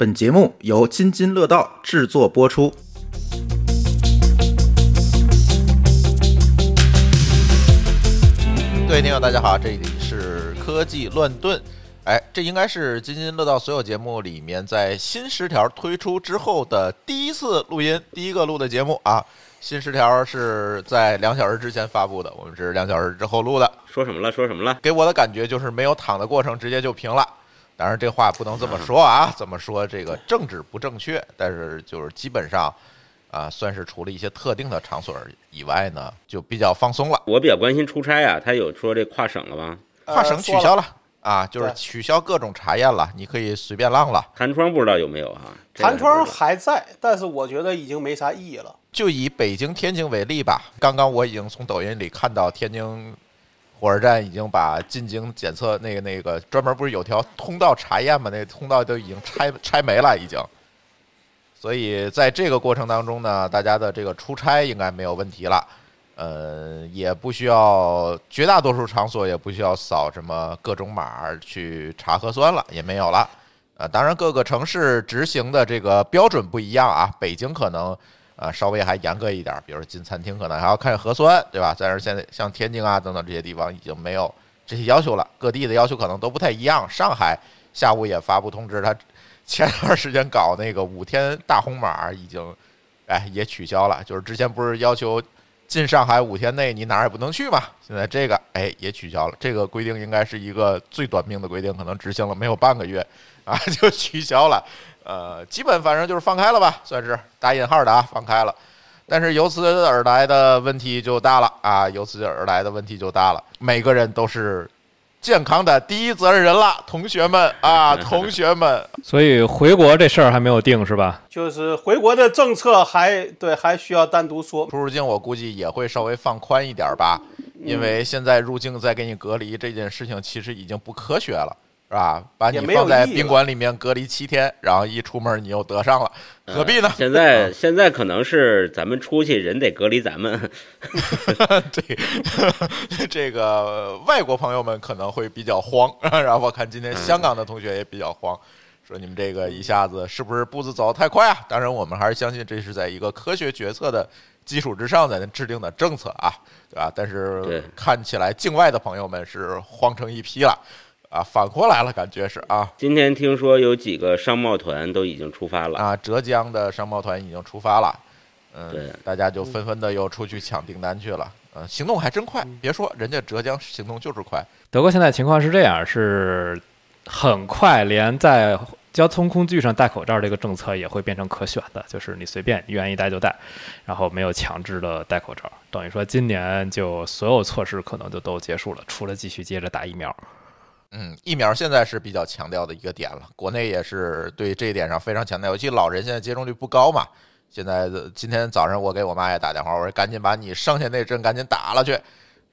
本节目由津津乐道制作播出。对，你好，大家好，这里是科技乱炖。哎，这应该是津津乐道所有节目里面在新十条推出之后的第一次录音，第一个录的节目啊。新十条是在两小时之前发布的，我们是两小时之后录的。说什么了？说什么了？给我的感觉就是没有躺的过程，直接就平了。当然，这话不能这么说啊！怎么说这个政治不正确？但是就是基本上，啊，算是除了一些特定的场所以外呢，就比较放松了。我比较关心出差啊，他有说这跨省了吗？跨省取消了啊，就是取消各种查验了，你可以随便浪了。弹窗不知道有没有啊？弹窗还在，但是我觉得已经没啥意义了。就以北京、天津为例吧，刚刚我已经从抖音里看到天津。火车站已经把进京检测那个那个专门不是有条通道查验吗？那通道都已经拆拆没了，已经。所以在这个过程当中呢，大家的这个出差应该没有问题了，呃，也不需要绝大多数场所也不需要扫什么各种码去查核酸了，也没有了。呃，当然各个城市执行的这个标准不一样啊，北京可能。啊，稍微还严格一点，比如说进餐厅可能还要看核酸，对吧？但是现在像天津啊等等这些地方已经没有这些要求了。各地的要求可能都不太一样。上海下午也发布通知，他前段时间搞那个五天大红码已经，哎，也取消了。就是之前不是要求进上海五天内你哪儿也不能去嘛？现在这个哎也取消了。这个规定应该是一个最短命的规定，可能执行了没有半个月啊 就取消了。呃，基本反正就是放开了吧，算是打引号的啊，放开了。但是由此而来的问题就大了啊，由此而来的问题就大了。每个人都是健康的第一责任人了，同学们啊，同学们。所以回国这事儿还没有定是吧？就是回国的政策还对，还需要单独说。出入境我估计也会稍微放宽一点吧，因为现在入境再给你隔离这件事情其实已经不科学了。是吧？把你放在宾馆里面隔离七天，然后一出门你又得上了，何必呢？现在现在可能是咱们出去人得隔离咱们。对，这个外国朋友们可能会比较慌，然后我看今天香港的同学也比较慌，说你们这个一下子是不是步子走得太快啊？当然，我们还是相信这是在一个科学决策的基础之上才能制定的政策啊，对吧？但是看起来境外的朋友们是慌成一批了。啊，反过来了，感觉是啊。今天听说有几个商贸团都已经出发了啊，浙江的商贸团已经出发了，嗯，大家就纷纷的又出去抢订单去了。嗯，行动还真快，别说人家浙江行动就是快。德国现在情况是这样，是很快连在交通工具上戴口罩这个政策也会变成可选的，就是你随便愿意戴就戴，然后没有强制的戴口罩，等于说今年就所有措施可能就都结束了，除了继续接着打疫苗。嗯，疫苗现在是比较强调的一个点了。国内也是对这一点上非常强调，尤其老人现在接种率不高嘛。现在今天早上我给我妈也打电话，我说赶紧把你剩下那针赶紧打了去。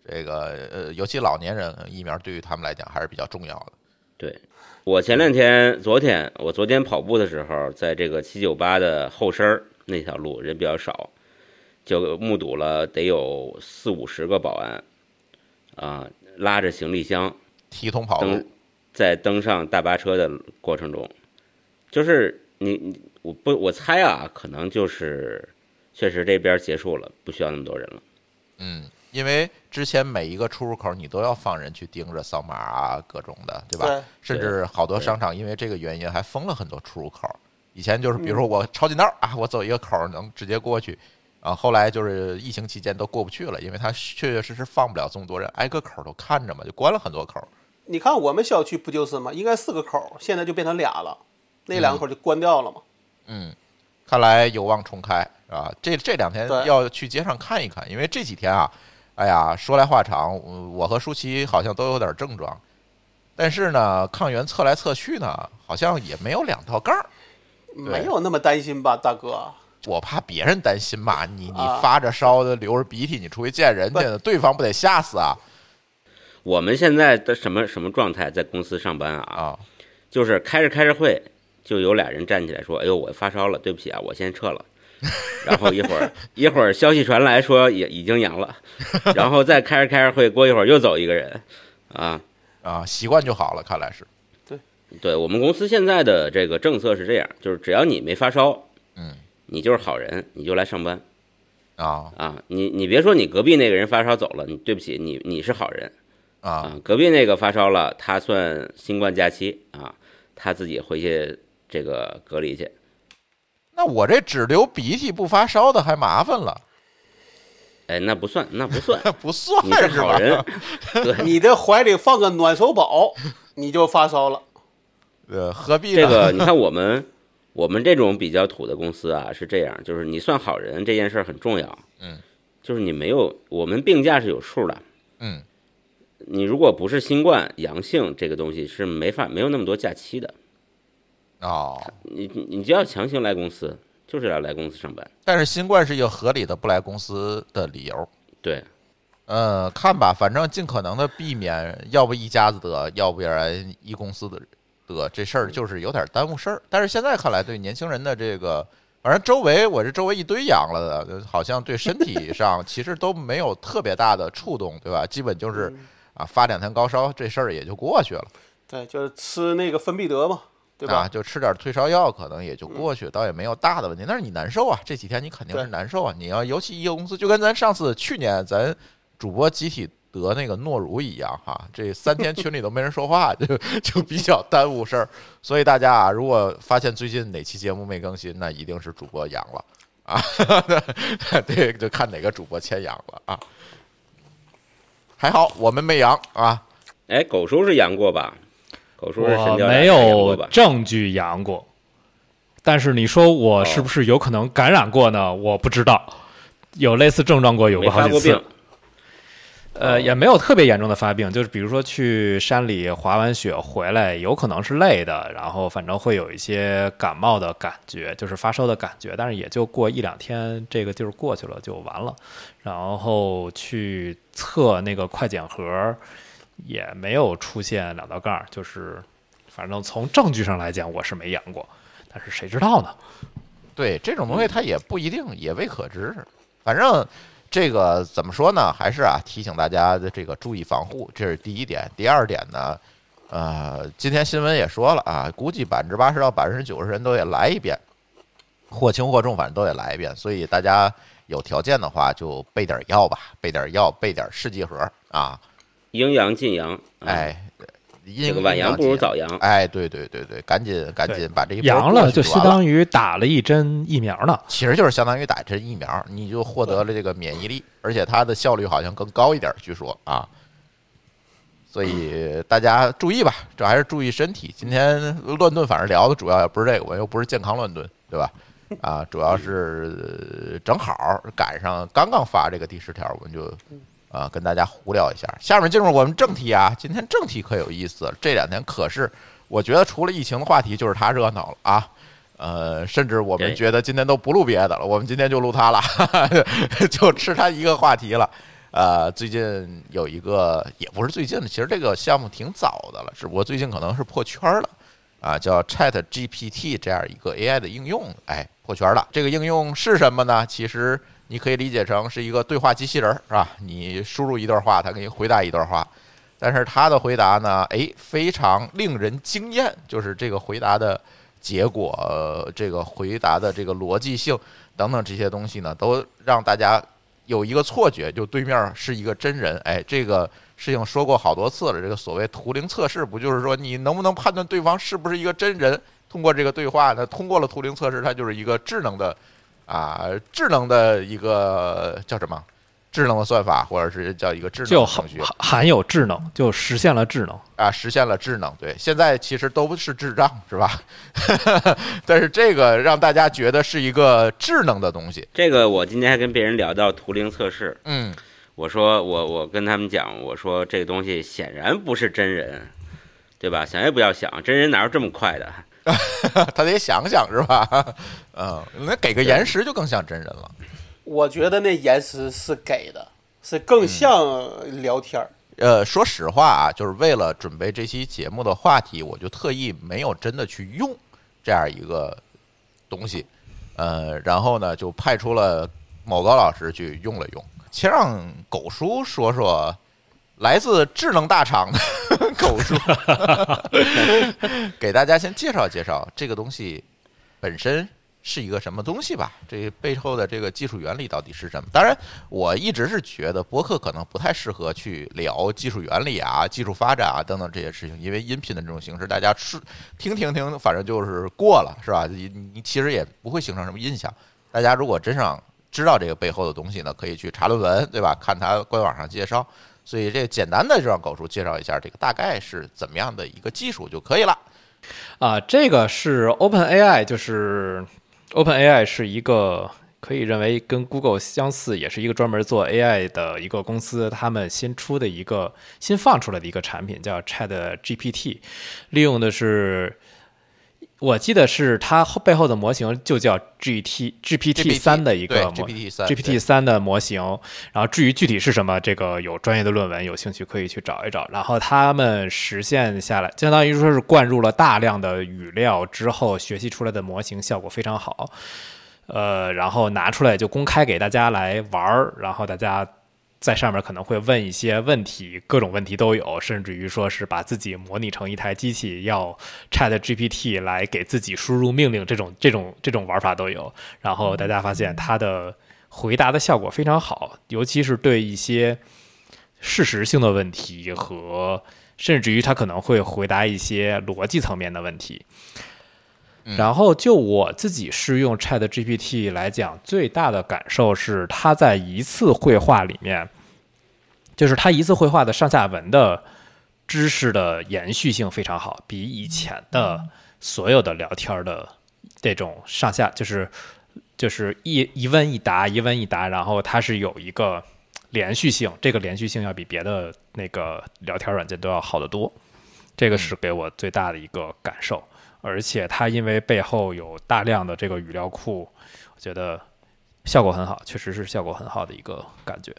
这个呃，尤其老年人，疫苗对于他们来讲还是比较重要的。对，我前两天，昨天我昨天跑步的时候，在这个七九八的后身儿那条路人比较少，就目睹了得有四五十个保安啊拉着行李箱。提桶跑路，在登上大巴车的过程中，就是你你我不我猜啊，可能就是确实这边结束了，不需要那么多人了。嗯，因为之前每一个出入口你都要放人去盯着扫码啊，各种的，对吧？甚至好多商场因为这个原因还封了很多出入口。以前就是比如说我抄近道啊，我走一个口能直接过去，啊，后后来就是疫情期间都过不去了，因为它确确实实放不了这么多人，挨个口都看着嘛，就关了很多口。你看我们小区不就是吗？应该四个口，现在就变成俩了，那两个口就关掉了嘛。嗯，看来有望重开啊！这这两天要去街上看一看，因为这几天啊，哎呀，说来话长，我和舒淇好像都有点症状，但是呢，抗原测来测去呢，好像也没有两道杠，没有那么担心吧，大哥？我怕别人担心吧，你你发着烧，的，流着鼻涕，你出去见人家，对方不得吓死啊？我们现在的什么什么状态，在公司上班啊？啊，就是开着开着会，就有俩人站起来说：“哎呦，我发烧了，对不起啊，我先撤了。”然后一会儿一会儿消息传来说也已经阳了，然后再开着开着会，过一会儿又走一个人，啊啊，习惯就好了，看来是。对，对我们公司现在的这个政策是这样，就是只要你没发烧，嗯，你就是好人，你就来上班，啊啊，你你别说你隔壁那个人发烧走了，你对不起你你是好人。啊，隔壁那个发烧了，他算新冠假期啊，他自己回去这个隔离去。那我这只流鼻涕不发烧的还麻烦了。哎，那不算，那不算，不算是吧？你的怀里放个暖手宝，你就发烧了。呃，何必？这个你看，我们我们这种比较土的公司啊，是这样，就是你算好人这件事儿很重要。嗯，就是你没有我们病假是有数的。嗯。你如果不是新冠阳性，这个东西是没法没有那么多假期的。哦，你你就要强行来公司，就是要来公司上班。但是新冠是一个合理的不来公司的理由。对，呃，看吧，反正尽可能的避免，要不一家子得，要不然一公司的得，这事儿就是有点耽误事儿。但是现在看来，对年轻人的这个，反正周围我这周围一堆阳了的，好像对身体上 其实都没有特别大的触动，对吧？基本就是。啊，发两天高烧这事儿也就过去了，对，就是吃那个芬必得嘛，对吧？就吃点退烧药，可能也就过去，倒也没有大的问题。但是你难受啊，这几天你肯定是难受啊。你要尤其一个公司，就跟咱上次去年咱主播集体得那个诺如一样哈，这三天群里都没人说话，就就比较耽误事儿。所以大家啊，如果发现最近哪期节目没更新，那一定是主播养了啊，对，就看哪个主播先养了啊。还好我们没阳啊，哎，狗叔是阳过吧？狗叔是没有证据阳过，但是你说我是不是有可能感染过呢？我不知道，有类似症状过，有过好几次，呃，也没有特别严重的发病，就是比如说去山里滑完雪回来，有可能是累的，然后反正会有一些感冒的感觉，就是发烧的感觉，但是也就过一两天，这个劲儿过去了就完了。然后去测那个快检盒，也没有出现两道杠，就是反正从证据上来讲，我是没阳过，但是谁知道呢？对这种东西，它也不一定，也未可知。反正这个怎么说呢？还是啊，提醒大家的这个注意防护，这是第一点。第二点呢，呃，今天新闻也说了啊，估计百分之八十到百分之九十人都得来一遍，或轻或重，反正都得来一遍。所以大家。有条件的话就备点药吧，备点药，备点试剂盒啊。阴阳进阳，哎，这个晚阳不如早阳，哎，对对对对，赶紧赶紧把这一阳了就相当于打了一针疫苗呢，其实就是相当于打一针疫苗，你就获得了这个免疫力，而且它的效率好像更高一点，据说啊。所以大家注意吧，这还是注意身体。今天乱炖，反正聊的主要也不是这个，我又不是健康乱炖，对吧？啊，主要是正好赶上刚刚发这个第十条，我们就啊跟大家胡聊一下。下面进入我们正题啊，今天正题可有意思，这两天可是我觉得除了疫情的话题就是它热闹了啊。呃，甚至我们觉得今天都不录别的了，我们今天就录它了，就吃它一个话题了。啊，最近有一个也不是最近的，其实这个项目挺早的了，只不过最近可能是破圈了。啊，叫 Chat GPT 这样一个 AI 的应用，哎，破圈了。这个应用是什么呢？其实你可以理解成是一个对话机器人，是吧？你输入一段话，它给你回答一段话。但是它的回答呢，哎，非常令人惊艳，就是这个回答的结果，这个回答的这个逻辑性等等这些东西呢，都让大家有一个错觉，就对面是一个真人。哎，这个。事情说过好多次了，这个所谓图灵测试，不就是说你能不能判断对方是不是一个真人？通过这个对话，它通过了图灵测试，它就是一个智能的啊，智能的一个叫什么？智能的算法，或者是叫一个智能程序？含有智能，就实现了智能啊，实现了智能。对，现在其实都是智障，是吧？但是这个让大家觉得是一个智能的东西。这个我今天还跟别人聊到图灵测试，嗯。我说我我跟他们讲，我说这个东西显然不是真人，对吧？想也不要想，真人哪有这么快的？他得想想是吧？嗯，那给个延时就更像真人了。我觉得那延时是给的，是更像聊天儿。呃，说实话啊，就是为了准备这期节目的话题，我就特意没有真的去用这样一个东西，呃，然后呢，就派出了某高老师去用了用。先让狗叔说说来自智能大厂的狗叔，给大家先介绍介绍这个东西本身是一个什么东西吧。这背后的这个技术原理到底是什么？当然，我一直是觉得播客可能不太适合去聊技术原理啊、技术发展啊等等这些事情，因为音频的这种形式，大家是听听听，反正就是过了，是吧？你其实也不会形成什么印象。大家如果真想，知道这个背后的东西呢，可以去查论文，对吧？看它官网上介绍。所以这简单的就让狗叔介绍一下这个大概是怎么样的一个技术就可以了。啊，这个是 Open AI，就是 Open AI 是一个可以认为跟 Google 相似，也是一个专门做 AI 的一个公司，他们新出的一个新放出来的一个产品叫 Chat GPT，利用的是。我记得是它背后的模型就叫 g t GPT 三的一个模 g p t 三的模型。然后至于具体是什么，这个有专业的论文，有兴趣可以去找一找。然后他们实现下来，相当于说是灌入了大量的语料之后学习出来的模型，效果非常好。呃，然后拿出来就公开给大家来玩儿，然后大家。在上面可能会问一些问题，各种问题都有，甚至于说是把自己模拟成一台机器，要 Chat GPT 来给自己输入命令，这种这种这种玩法都有。然后大家发现它的回答的效果非常好，尤其是对一些事实性的问题，和甚至于它可能会回答一些逻辑层面的问题。然后，就我自己试用 Chat GPT 来讲，最大的感受是，它在一次绘画里面，就是它一次绘画的上下文的知识的延续性非常好，比以前的所有的聊天的这种上下，就是就是一一问一答，一问一答，然后它是有一个连续性，这个连续性要比别的那个聊天软件都要好得多，这个是给我最大的一个感受。而且它因为背后有大量的这个语料库，我觉得效果很好，确实是效果很好的一个感觉。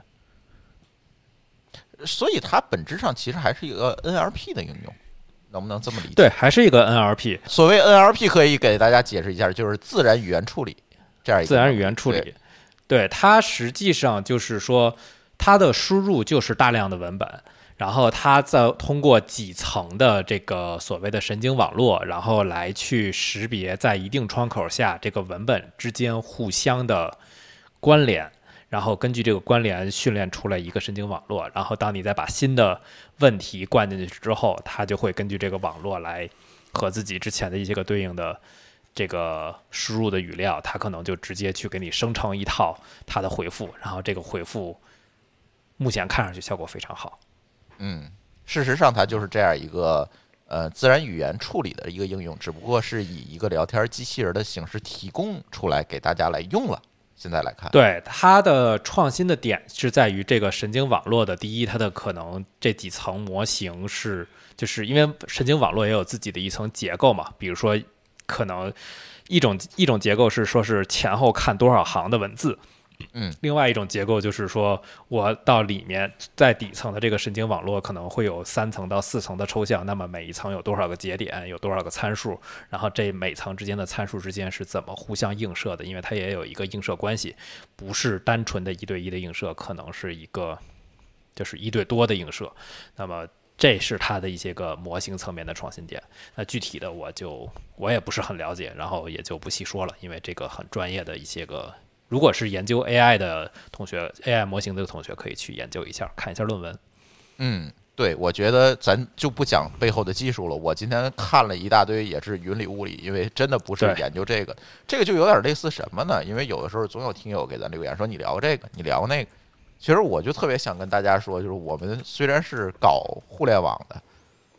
所以它本质上其实还是一个 NLP 的应用，能不能这么理解？对，还是一个 NLP。所谓 NLP，可以给大家解释一下，就是自然语言处理这样一个。自然语言处理，对它实际上就是说，它的输入就是大量的文本。然后它在通过几层的这个所谓的神经网络，然后来去识别在一定窗口下这个文本之间互相的关联，然后根据这个关联训练出来一个神经网络。然后当你再把新的问题灌进去之后，它就会根据这个网络来和自己之前的一些个对应的这个输入的语料，它可能就直接去给你生成一套它的回复。然后这个回复目前看上去效果非常好。嗯，事实上，它就是这样一个呃自然语言处理的一个应用，只不过是以一个聊天机器人的形式提供出来给大家来用了。现在来看，对它的创新的点是在于这个神经网络的第一，它的可能这几层模型是，就是因为神经网络也有自己的一层结构嘛，比如说可能一种一种结构是说是前后看多少行的文字。嗯，另外一种结构就是说，我到里面在底层的这个神经网络可能会有三层到四层的抽象，那么每一层有多少个节点，有多少个参数，然后这每层之间的参数之间是怎么互相映射的？因为它也有一个映射关系，不是单纯的一对一的映射，可能是一个就是一对多的映射。那么这是它的一些个模型层面的创新点。那具体的我就我也不是很了解，然后也就不细说了，因为这个很专业的一些个。如果是研究 AI 的同学，AI 模型的同学可以去研究一下，看一下论文。嗯，对，我觉得咱就不讲背后的技术了。我今天看了一大堆，也是云里雾里，因为真的不是研究这个。这个就有点类似什么呢？因为有的时候总有听友给咱留言说你聊这个，你聊那个。其实我就特别想跟大家说，就是我们虽然是搞互联网的，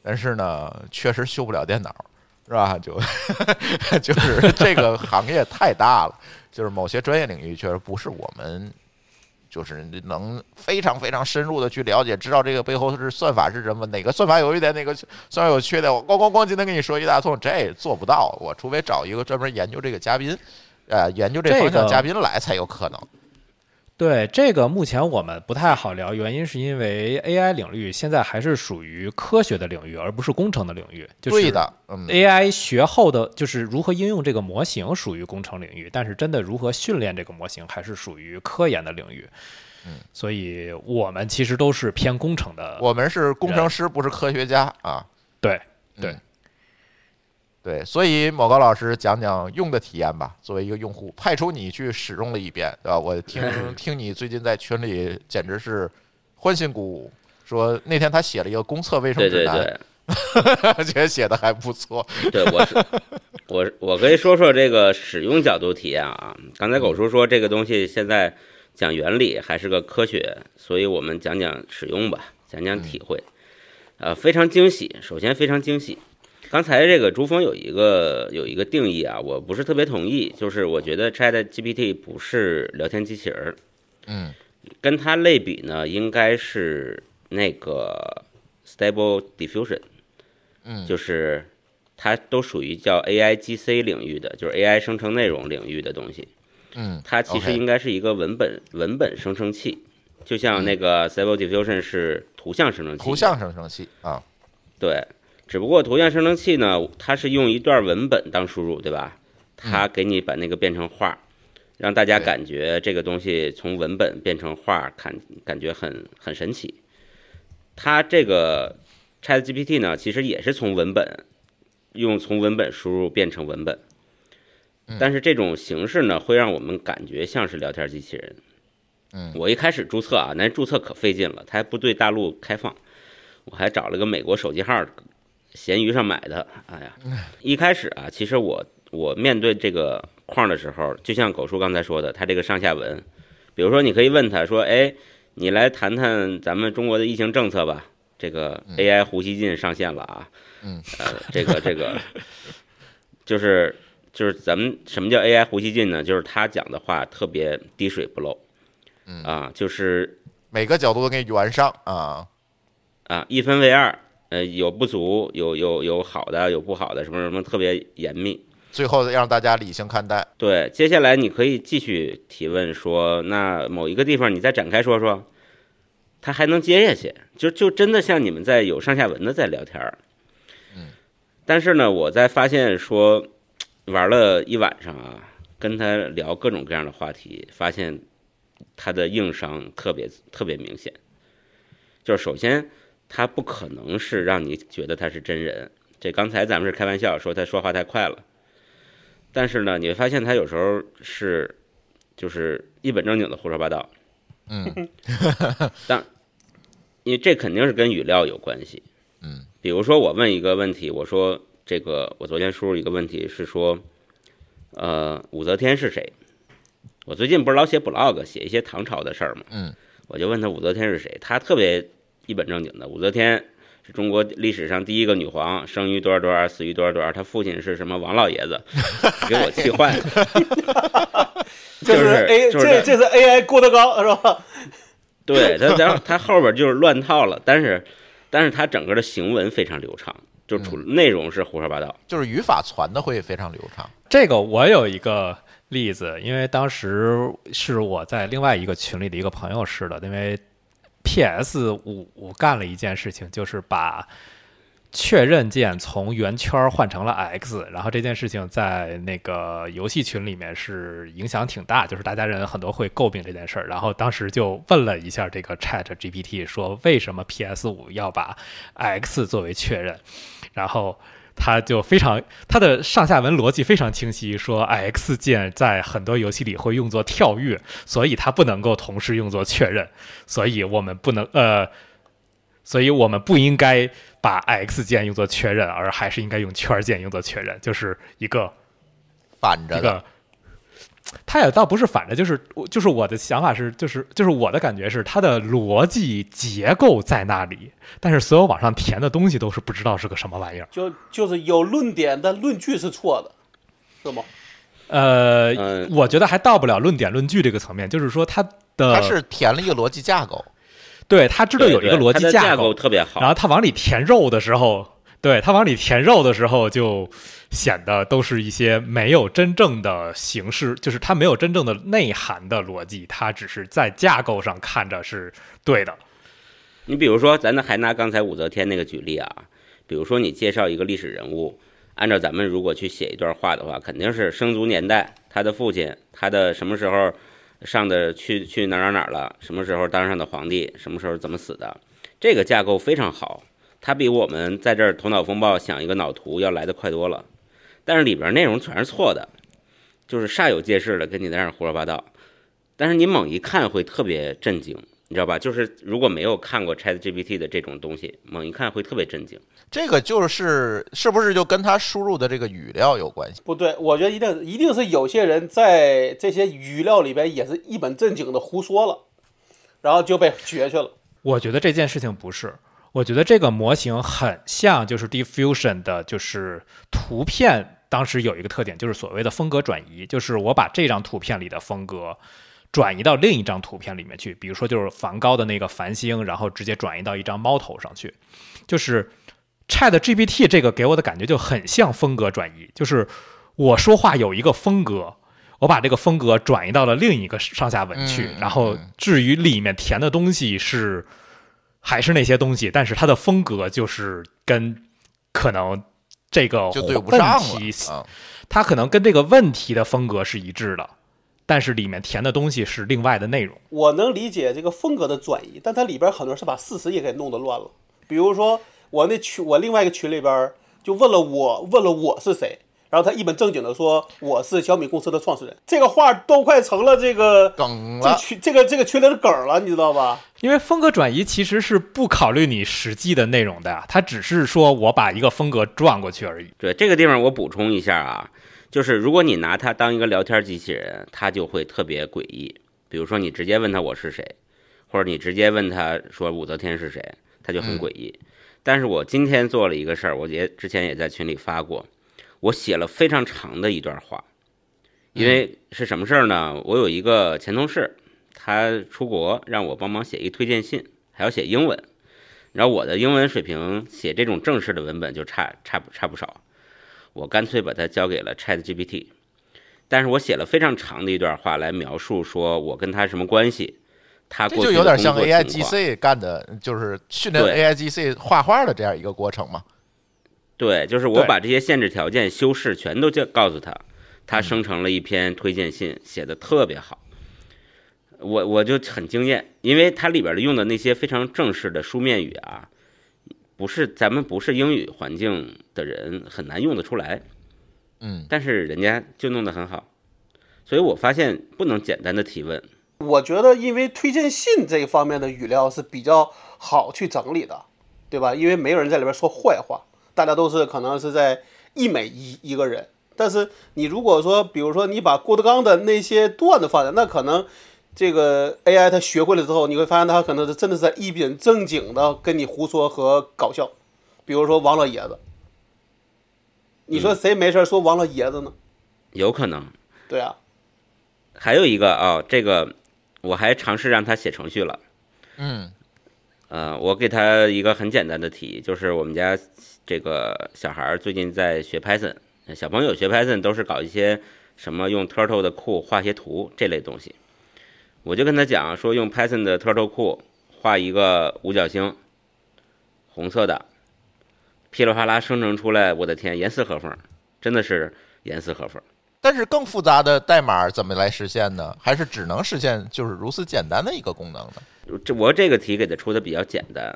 但是呢，确实修不了电脑，是吧？就 就是这个行业太大了。就是某些专业领域确实不是我们，就是能非常非常深入的去了解、知道这个背后是算法是什么，哪个算法有一点，哪个算法有缺点。我咣咣咣今天跟你说一大通，这也做不到。我除非找一个专门研究这个嘉宾，呃，研究这方向的嘉宾来才有可能。对这个目前我们不太好聊，原因是因为 AI 领域现在还是属于科学的领域，而不是工程的领域。对的，AI 学后的就是如何应用这个模型属于工程领域，但是真的如何训练这个模型还是属于科研的领域。所以我们其实都是偏工程的，我们是工程师，不是科学家啊。对，对。对，所以某高老师讲讲用的体验吧，作为一个用户，派出你去使用了一遍，对吧？我听听你最近在群里简直是欢欣鼓舞，说那天他写了一个公测为什么难，觉得写的还不错。对我是 我我可以说说这个使用角度体验啊。刚才狗叔说这个东西现在讲原理还是个科学，所以我们讲讲使用吧，讲讲体会。呃，非常精细，首先非常精细。刚才这个朱峰有一个有一个定义啊，我不是特别同意，就是我觉得 Chat GPT 不是聊天机器人儿，嗯，跟它类比呢，应该是那个 Stable Diffusion，嗯，就是它都属于叫 AI GC 领域的，就是 AI 生成内容领域的东西，嗯，它其实应该是一个文本文本生成器，就像那个 Stable Diffusion 是图像生成器，图像生成器啊，对。只不过图像生成器呢，它是用一段文本当输入，对吧？它给你把那个变成画，让大家感觉这个东西从文本变成画，感感觉很很神奇。它这个 ChatGPT 呢，其实也是从文本用从文本输入变成文本，但是这种形式呢，会让我们感觉像是聊天机器人。嗯，我一开始注册啊，那注册可费劲了，它还不对大陆开放，我还找了个美国手机号。闲鱼上买的，哎呀，一开始啊，其实我我面对这个框的时候，就像狗叔刚才说的，他这个上下文，比如说你可以问他说：“哎，你来谈谈咱们中国的疫情政策吧。”这个 AI 胡锡进上线了啊，嗯，呃，这个这个就是就是咱们什么叫 AI 胡锡进呢？就是他讲的话特别滴水不漏，啊，就是每个角度都给圆上啊啊，一分为二。呃，有不足，有有有好的，有不好的，什么什么特别严密，最后让大家理性看待。对，接下来你可以继续提问，说那某一个地方你再展开说说，他还能接下去，就就真的像你们在有上下文的在聊天儿。嗯，但是呢，我在发现说，玩了一晚上啊，跟他聊各种各样的话题，发现他的硬伤特别特别明显，就是首先。他不可能是让你觉得他是真人。这刚才咱们是开玩笑说他说话太快了，但是呢，你会发现他有时候是，就是一本正经的胡说八道。嗯，但你这肯定是跟语料有关系。嗯，比如说我问一个问题，我说这个我昨天输入一个问题，是说，呃，武则天是谁？我最近不是老写 blog，写一些唐朝的事儿嘛。嗯，我就问他武则天是谁，他特别。一本正经的武则天是中国历史上第一个女皇，生于多少多少，死于多少多少。她父亲是什么王老爷子？给我气坏了。就是 A，这这是 AI 郭德纲是吧？对，他他他后边就是乱套了，但是但是他整个的行文非常流畅，就主内容是胡说八道，就是语法传的会非常流畅。这个我有一个例子，因为当时是我在另外一个群里的一个朋友试的，因为。P.S. 五干了一件事情，就是把确认键从圆圈换成了 X。然后这件事情在那个游戏群里面是影响挺大，就是大家人很多会诟病这件事儿。然后当时就问了一下这个 Chat GPT，说为什么 P.S. 五要把 X 作为确认，然后。它就非常，它的上下文逻辑非常清晰。说 X 键在很多游戏里会用作跳跃，所以它不能够同时用作确认，所以我们不能呃，所以我们不应该把 X 键用作确认，而还是应该用圈键用作确认，就是一个反着一个。他也倒不是，反着，就是就是我的想法是，就是就是我的感觉是，它的逻辑结构在那里，但是所有往上填的东西都是不知道是个什么玩意儿。就就是有论点的论据是错的，是吗？呃，我觉得还到不了论点论据这个层面，就是说他的他是填了一个逻辑架构，对，他知道有一个逻辑架构，特别好。然后他往里填肉的时候。对他往里填肉的时候，就显得都是一些没有真正的形式，就是它没有真正的内涵的逻辑，它只是在架构上看着是对的。你比如说，咱还拿刚才武则天那个举例啊，比如说你介绍一个历史人物，按照咱们如果去写一段话的话，肯定是生卒年代、他的父亲、他的什么时候上的去去哪哪儿哪儿了、什么时候当上的皇帝、什么时候怎么死的，这个架构非常好。它比我们在这儿头脑风暴想一个脑图要来的快多了，但是里边内容全是错的，就是煞有介事的跟你在那儿胡说八道，但是你猛一看会特别震惊，你知道吧？就是如果没有看过 ChatGPT 的这种东西，猛一看会特别震惊。这个就是是不是就跟他输入的这个语料有关系？不对，我觉得一定一定是有些人在这些语料里边也是一本正经的胡说了，然后就被掘去了。我觉得这件事情不是。我觉得这个模型很像，就是 Diffusion 的，就是图片当时有一个特点，就是所谓的风格转移，就是我把这张图片里的风格转移到另一张图片里面去，比如说就是梵高的那个《繁星》，然后直接转移到一张猫头上去，就是 Chat GPT 这个给我的感觉就很像风格转移，就是我说话有一个风格，我把这个风格转移到了另一个上下文去，然后至于里面填的东西是。还是那些东西，但是它的风格就是跟可能这个就对不上题，它可能跟这个问题的风格是一致的，但是里面填的东西是另外的内容。我能理解这个风格的转移，但它里边很多人是把事实也给弄得乱了。比如说，我那群我另外一个群里边就问了我，问了我是谁。然后他一本正经的说：“我是小米公司的创始人。”这个话都快成了这个梗了，群这个这个群里的梗了，你知道吧？因为风格转移其实是不考虑你实际的内容的，它只是说我把一个风格转过去而已。对这个地方我补充一下啊，就是如果你拿它当一个聊天机器人，它就会特别诡异。比如说你直接问他我是谁，或者你直接问他说武则天是谁，他就很诡异。但是我今天做了一个事儿，我也之前也在群里发过。我写了非常长的一段话，因为是什么事儿呢？我有一个前同事，他出国让我帮忙写一推荐信，还要写英文。然后我的英文水平写这种正式的文本就差差不差不少，我干脆把它交给了 Chat GPT。但是我写了非常长的一段话来描述说我跟他什么关系，他过去就有点像 AIGC 干的，就是训练 AIGC 画画的这样一个过程嘛。对，就是我把这些限制条件、修饰全都就告诉他，他生成了一篇推荐信，写的特别好，我我就很惊艳，因为它里边的用的那些非常正式的书面语啊，不是咱们不是英语环境的人很难用得出来，嗯，但是人家就弄得很好，所以我发现不能简单的提问。我觉得，因为推荐信这一方面的语料是比较好去整理的，对吧？因为没有人在里边说坏话。大家都是可能是在一美一一个人，但是你如果说，比如说你把郭德纲的那些段子放在，那可能这个 AI 他学会了之后，你会发现他可能是真的是一本正经的跟你胡说和搞笑。比如说王老爷子，你说谁没事说王老爷子呢？有可能。对啊。还有一个啊，这个我还尝试让他写程序了。嗯。啊，我给他一个很简单的题，就是我们家。这个小孩儿最近在学 Python，小朋友学 Python 都是搞一些什么用 turtle 的库画些图这类东西。我就跟他讲说用 Python 的 turtle 库画一个五角星，红色的，噼里啪啦生成出来，我的天，严丝合缝，真的是严丝合缝。但是更复杂的代码怎么来实现呢？还是只能实现就是如此简单的一个功能呢？这我这个题给他出的比较简单。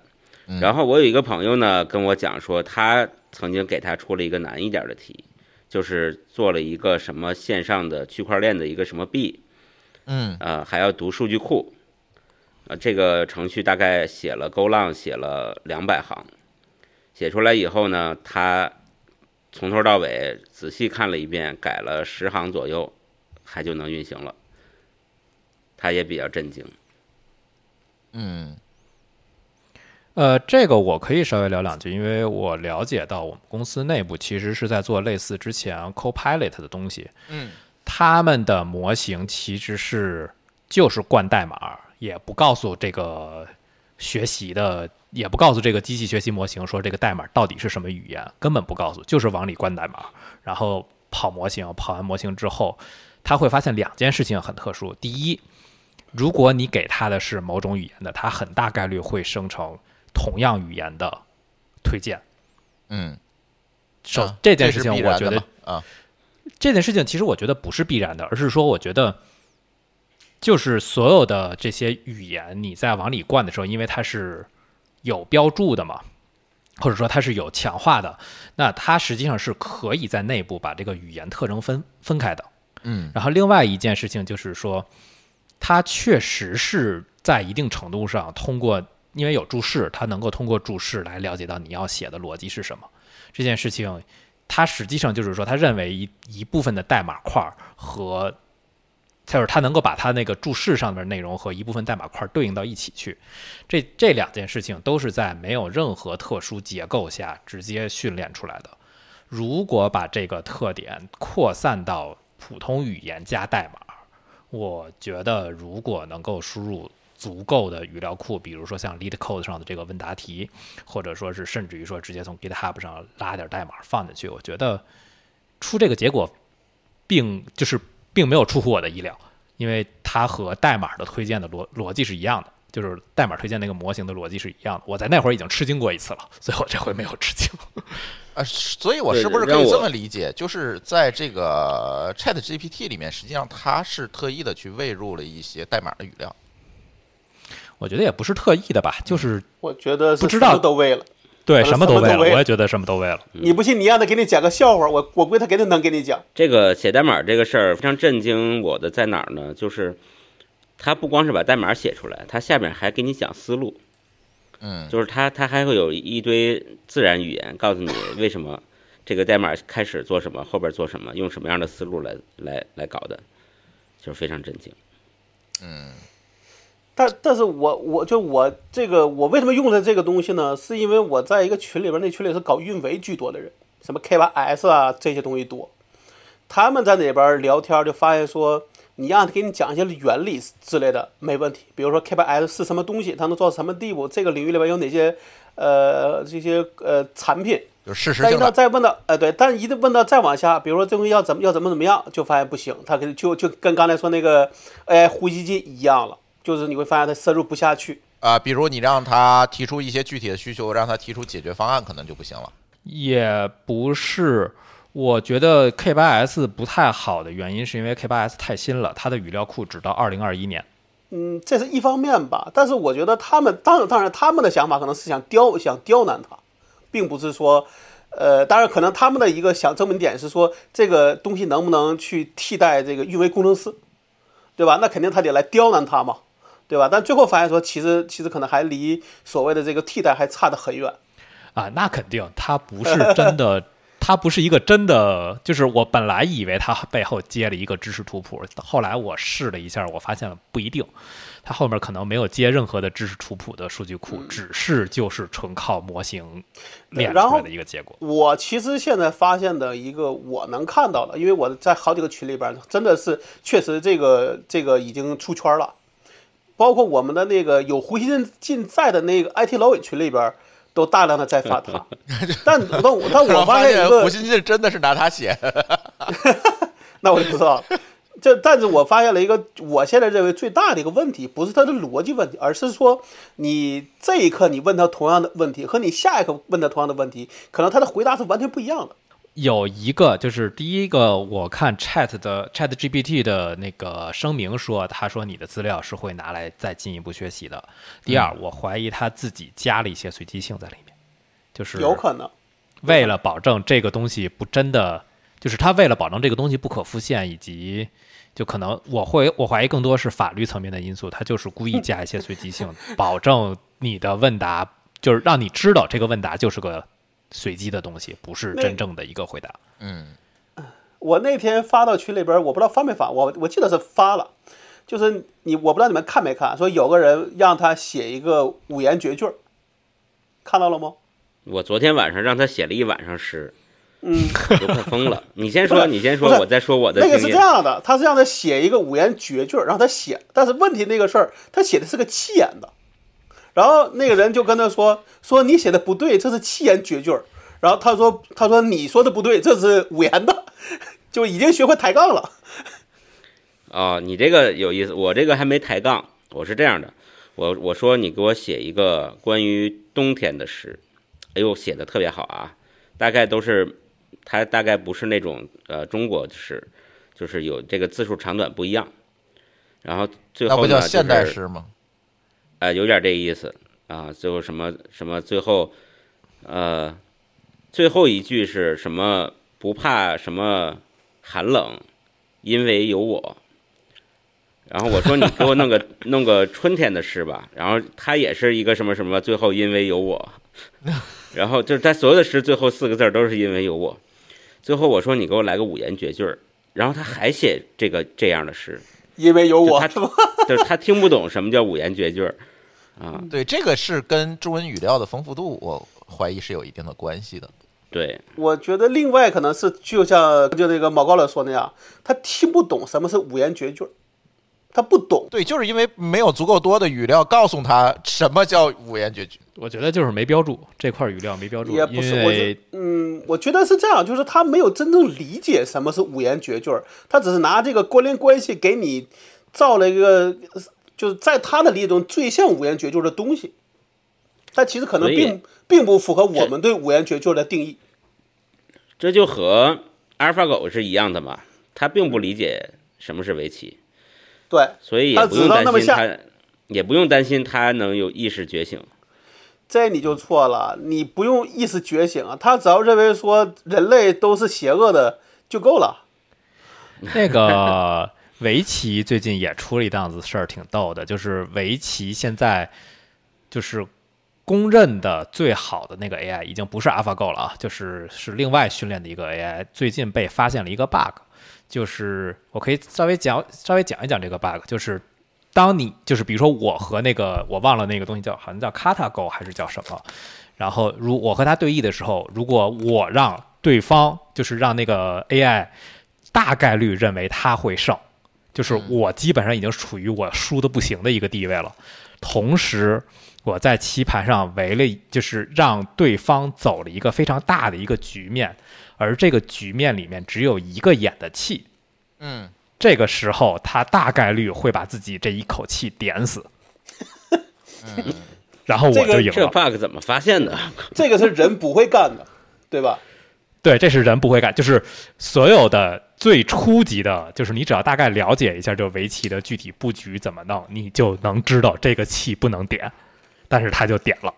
然后我有一个朋友呢，跟我讲说，他曾经给他出了一个难一点的题，就是做了一个什么线上的区块链的一个什么币，嗯，还要读数据库，这个程序大概写了勾浪写了两百行，写出来以后呢，他从头到尾仔细看了一遍，改了十行左右，还就能运行了，他也比较震惊，嗯。呃，这个我可以稍微聊两句，因为我了解到我们公司内部其实是在做类似之前 Copilot 的东西。嗯，他们的模型其实是就是灌代码，也不告诉这个学习的，也不告诉这个机器学习模型说这个代码到底是什么语言，根本不告诉，就是往里灌代码，然后跑模型，跑完模型之后，他会发现两件事情很特殊：第一，如果你给他的是某种语言的，它很大概率会生成。同样语言的推荐，嗯，首这件事情我觉得啊，这件事情其实我觉得不是必然的，而是说我觉得就是所有的这些语言你在往里灌的时候，因为它是有标注的嘛，或者说它是有强化的，那它实际上是可以在内部把这个语言特征分分开的，嗯。然后另外一件事情就是说，它确实是在一定程度上通过。因为有注释，他能够通过注释来了解到你要写的逻辑是什么。这件事情，他实际上就是说，他认为一一部分的代码块和，就是他能够把它那个注释上面内容和一部分代码块对应到一起去。这这两件事情都是在没有任何特殊结构下直接训练出来的。如果把这个特点扩散到普通语言加代码，我觉得如果能够输入。足够的语料库，比如说像 LeetCode 上的这个问答题，或者说是甚至于说直接从 GitHub 上拉点代码放进去，我觉得出这个结果并就是并没有出乎我的意料，因为它和代码的推荐的逻逻辑是一样的，就是代码推荐那个模型的逻辑是一样的。我在那会儿已经吃惊过一次了，所以我这回没有吃惊。呃，所以我是不是可以这么理解，就是在这个 Chat GPT 里面，实际上它是特意的去喂入了一些代码的语料。我觉得也不是特意的吧，就是我觉得不知道都为了，对什么都为了，我也觉得什么都为了。你不信，你让他给你讲个笑话，我我估计他肯定能给你讲。这个写代码这个事儿非常震惊我的在哪儿呢？就是他不光是把代码写出来，他下面还给你讲思路。嗯，就是他他还会有一堆自然语言告诉你为什么这个代码开始做什么，后边做什么，用什么样的思路来来来搞的，就是非常震惊。嗯。但但是我我就我这个我为什么用的这个东西呢？是因为我在一个群里边，那群里是搞运维居多的人，什么 K 八 S 啊这些东西多。他们在那边聊天就发现说，你让他给你讲一些原理之类的没问题。比如说 K 八 S 是什么东西，它能做到什么地步，这个领域里边有哪些呃这些呃产品。但一旦再问到呃对，但一旦问到再往下，比如说这东西要怎么要怎么怎么样，就发现不行，他给就就跟刚才说那个 AI 呼吸机一样了。就是你会发现他摄入不下去啊，比如你让他提出一些具体的需求，让他提出解决方案，可能就不行了。也不是，我觉得 K8S 不太好的原因是因为 K8S 太新了，它的语料库只到2021年。嗯，这是一方面吧。但是我觉得他们当当然他们的想法可能是想刁想刁难他，并不是说呃，当然可能他们的一个想证明点是说这个东西能不能去替代这个运维工程师，对吧？那肯定他得来刁难他嘛。对吧？但最后发现说，其实其实可能还离所谓的这个替代还差得很远，啊，那肯定，它不是真的，它不是一个真的。就是我本来以为它背后接了一个知识图谱，后来我试了一下，我发现了不一定，它后面可能没有接任何的知识图谱的数据库，只是就是纯靠模型练出来的一个结果。我其实现在发现的一个我能看到的，因为我在好几个群里边，真的是确实这个这个已经出圈了。包括我们的那个有胡锡进在的那个 IT 老尾群里边，都大量的在发他。但 但我发现一个，胡锡进真的是拿他写。那我就不知道了。这，但是我发现了一个，我现在认为最大的一个问题，不是他的逻辑问题，而是说，你这一刻你问他同样的问题，和你下一刻问他同样的问题，可能他的回答是完全不一样的。有一个就是第一个，我看 Chat 的 Chat GPT 的那个声明说，他说你的资料是会拿来再进一步学习的。第二，我怀疑他自己加了一些随机性在里面，就是有可能为了保证这个东西不真的，就是他为了保证这个东西不可复现，以及就可能我会我怀疑更多是法律层面的因素，他就是故意加一些随机性，保证你的问答就是让你知道这个问答就是个。随机的东西不是真正的一个回答。嗯，我那天发到群里边，我不知道发没发，我我记得是发了。就是你，我不知道你们看没看，说有个人让他写一个五言绝句，看到了吗？我昨天晚上让他写了一晚上诗，嗯，都快疯了。你先说，你先说，我再说我的。那个是这样的，他是让他写一个五言绝句，让他写，但是问题那个事儿，他写的是个七言的。然后那个人就跟他说：“说你写的不对，这是七言绝句然后他说：“他说你说的不对，这是五言的，就已经学会抬杠了。”哦，你这个有意思，我这个还没抬杠，我是这样的，我我说你给我写一个关于冬天的诗，哎呦，写的特别好啊，大概都是，他大概不是那种呃中国诗，就是有这个字数长短不一样，然后最后那不叫现代诗吗？啊，有点这意思，啊，最后什么什么，最后，呃，最后一句是什么？不怕什么寒冷，因为有我。然后我说你给我弄个弄个春天的诗吧。然后他也是一个什么什么，最后因为有我。然后就是他所有的诗最后四个字都是因为有我。最后我说你给我来个五言绝句儿。然后他还写这个这样的诗，因为有我。他就是他听不懂什么叫五言绝句儿。嗯，对，这个是跟中文语料的丰富度，我怀疑是有一定的关系的。对，我觉得另外可能是就像就那个毛高老说那样，他听不懂什么是五言绝句他不懂。对，就是因为没有足够多的语料告诉他什么叫五言绝句。我觉得就是没标注这块语料没标注，也不是，我嗯，我觉得是这样，就是他没有真正理解什么是五言绝句儿，他只是拿这个关联关系给你造了一个。就是在他的理解中最像五言绝救的东西，但其实可能并并不符合我们对五言绝救的定义。这就和阿尔法狗是一样的嘛？他并不理解什么是围棋。对，所以也不用担心他，也不用担心他能有意识觉醒。这你就错了，你不用意识觉醒，啊，他只要认为说人类都是邪恶的就够了。那个。围棋最近也出了一档子事儿，挺逗的。就是围棋现在就是公认的最好的那个 AI 已经不是 AlphaGo 了啊，就是是另外训练的一个 AI。最近被发现了一个 bug，就是我可以稍微讲稍微讲一讲这个 bug。就是当你就是比如说我和那个我忘了那个东西叫好像叫卡 a t a g o 还是叫什么，然后如我和他对弈的时候，如果我让对方就是让那个 AI 大概率认为他会胜。就是我基本上已经处于我输的不行的一个地位了，同时我在棋盘上围了，就是让对方走了一个非常大的一个局面，而这个局面里面只有一个眼的气，嗯，这个时候他大概率会把自己这一口气点死，然后我就赢了。这个这 bug 怎么发现的？这个是人不会干的，对吧？对，这是人不会干，就是所有的。最初级的就是你只要大概了解一下这围棋的具体布局怎么弄，你就能知道这个气不能点，但是他就点了，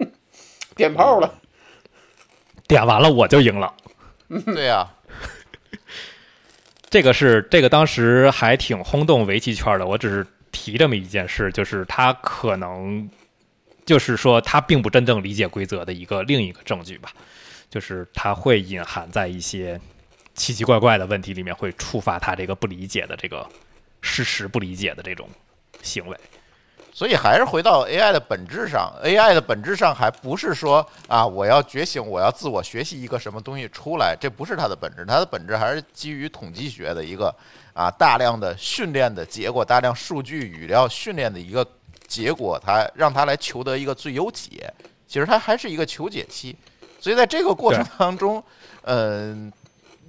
点炮了，点完了我就赢了。对呀，这个是这个当时还挺轰动围棋圈的。我只是提这么一件事，就是他可能就是说他并不真正理解规则的一个另一个证据吧，就是他会隐含在一些。奇奇怪怪的问题里面会触发他这个不理解的这个事实不理解的这种行为，所以还是回到 AI 的本质上，AI 的本质上还不是说啊我要觉醒，我要自我学习一个什么东西出来，这不是它的本质，它的本质还是基于统计学的一个啊大量的训练的结果，大量数据语料训练的一个结果，它让它来求得一个最优解，其实它还是一个求解期，所以在这个过程当中，嗯。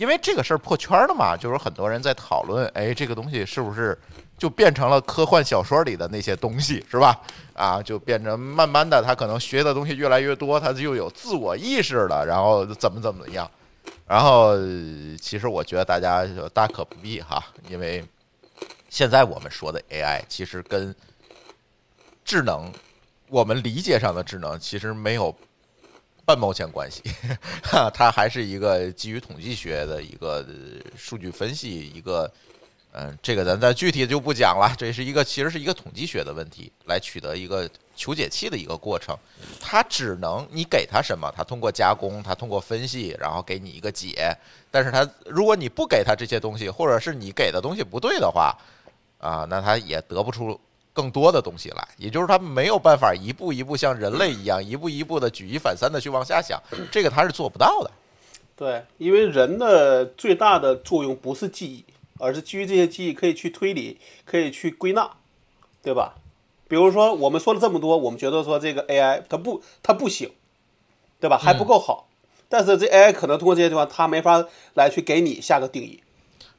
因为这个事儿破圈了嘛，就是很多人在讨论，哎，这个东西是不是就变成了科幻小说里的那些东西，是吧？啊，就变成慢慢的，他可能学的东西越来越多，他就有自我意识了，然后怎么怎么样？然后其实我觉得大家就大可不必哈，因为现在我们说的 AI 其实跟智能，我们理解上的智能其实没有。半毛钱关系，它还是一个基于统计学的一个数据分析，一个嗯，这个咱再具体就不讲了。这是一个其实是一个统计学的问题，来取得一个求解器的一个过程。它只能你给它什么，它通过加工，它通过分析，然后给你一个解。但是它如果你不给它这些东西，或者是你给的东西不对的话，啊，那它也得不出。更多的东西来，也就是它没有办法一步一步像人类一样一步一步的举一反三的去往下想，这个它是做不到的。对，因为人的最大的作用不是记忆，而是基于这些记忆可以去推理，可以去归纳，对吧？比如说我们说了这么多，我们觉得说这个 AI 它不它不行，对吧？还不够好。但是这 AI 可能通过这些地方，它没法来去给你下个定义。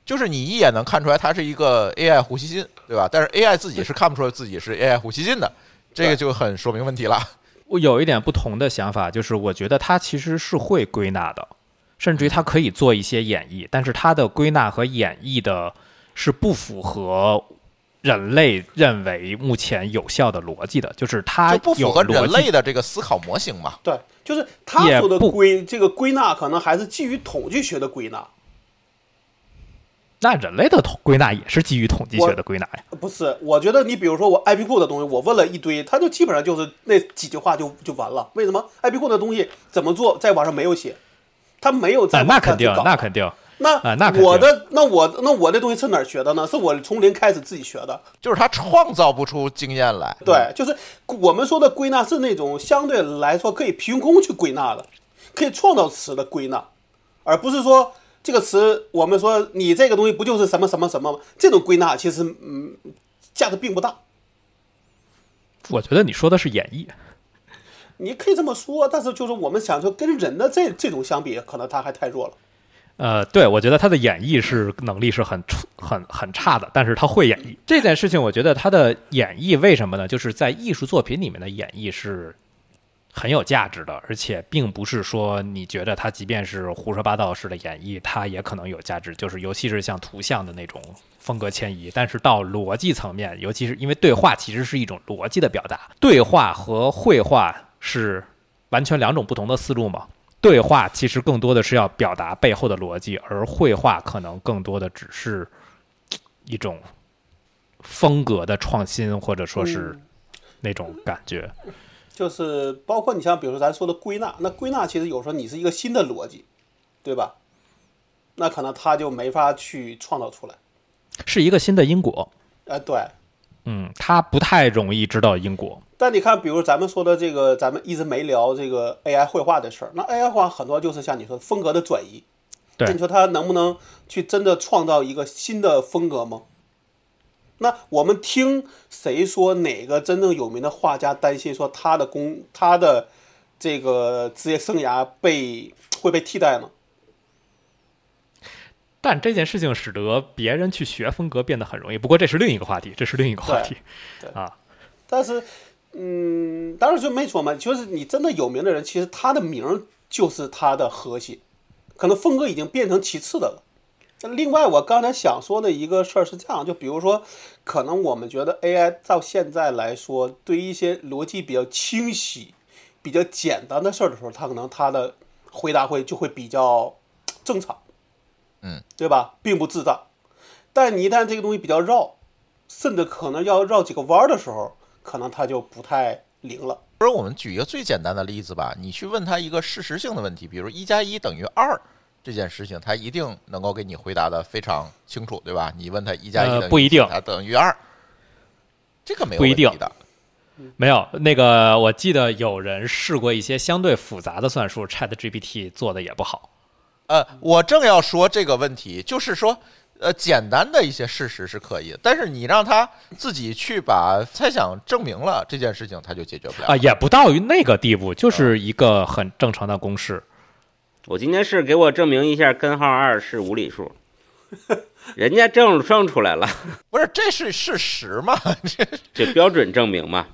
就是你一眼能看出来它是一个 AI 呼吸机，对吧？但是 AI 自己是看不出来自己是 AI 呼吸机的，这个就很说明问题了。我有一点不同的想法，就是我觉得它其实是会归纳的，甚至于它可以做一些演绎，但是它的归纳和演绎的是不符合人类认为目前有效的逻辑的，就是它不符合人类的这个思考模型嘛？对，就是它做的归这个归纳可能还是基于统计学的归纳。那人类的统归纳也是基于统计学的归纳呀？不是，我觉得你比如说我 IP 库的东西，我问了一堆，他就基本上就是那几句话就就完了。为什么 IP 库的东西怎么做，在网上没有写，他没有在那肯定，那肯定，那啊那我的那我那我的东西是哪学的呢？是我从零开始自己学的，就是他创造不出经验来。对，就是我们说的归纳是那种相对来说可以凭空去归纳的，可以创造词的归纳，而不是说。这个词，我们说你这个东西不就是什么什么什么吗？这种归纳其实嗯，价值并不大。我觉得你说的是演绎，你可以这么说，但是就是我们想说跟人的这这种相比，可能他还太弱了。呃，对，我觉得他的演绎是能力是很很很差的，但是他会演绎这件事情，我觉得他的演绎为什么呢？就是在艺术作品里面的演绎是。很有价值的，而且并不是说你觉得它即便是胡说八道式的演绎，它也可能有价值。就是尤其是像图像的那种风格迁移，但是到逻辑层面，尤其是因为对话其实是一种逻辑的表达，对话和绘画是完全两种不同的思路嘛？对话其实更多的是要表达背后的逻辑，而绘画可能更多的只是一种风格的创新，或者说是那种感觉。就是包括你像比如说咱说的归纳，那归纳其实有时候你是一个新的逻辑，对吧？那可能他就没法去创造出来，是一个新的因果。哎，对，嗯，他不太容易知道因果。但你看，比如咱们说的这个，咱们一直没聊这个 AI 绘画的事儿。那 AI 绘画很多就是像你说风格的转移，对，你说它能不能去真的创造一个新的风格吗？那我们听谁说哪个真正有名的画家担心说他的工他的这个职业生涯被会被替代吗？但这件事情使得别人去学风格变得很容易。不过这是另一个话题，这是另一个话题，啊。但是，嗯，当时就没说嘛，就是你真的有名的人，其实他的名就是他的核心，可能风格已经变成其次的了。另外，我刚才想说的一个事儿是这样：，就比如说，可能我们觉得 AI 到现在来说，对一些逻辑比较清晰、比较简单的事儿的时候，它可能它的回答会就会比较正常，嗯，对吧？并不智障。但你一旦这个东西比较绕，甚至可能要绕几个弯儿的时候，可能它就不太灵了。不是，我们举一个最简单的例子吧，你去问他一个事实性的问题，比如一加一等于二。这件事情，他一定能够给你回答的非常清楚，对吧？你问他一加一呃不一定，他等于二，这个没有问题的。没有那个，我记得有人试过一些相对复杂的算术，Chat GPT 做的也不好。呃，我正要说这个问题，就是说，呃，简单的一些事实是可以，但是你让他自己去把猜想证明了这件事情，他就解决不了啊。也不到于那个地步，就是一个很正常的公式。我今天是给我证明一下根号二是无理数，人家证证出来了，不是这是事实吗？这 这标准证明嘛，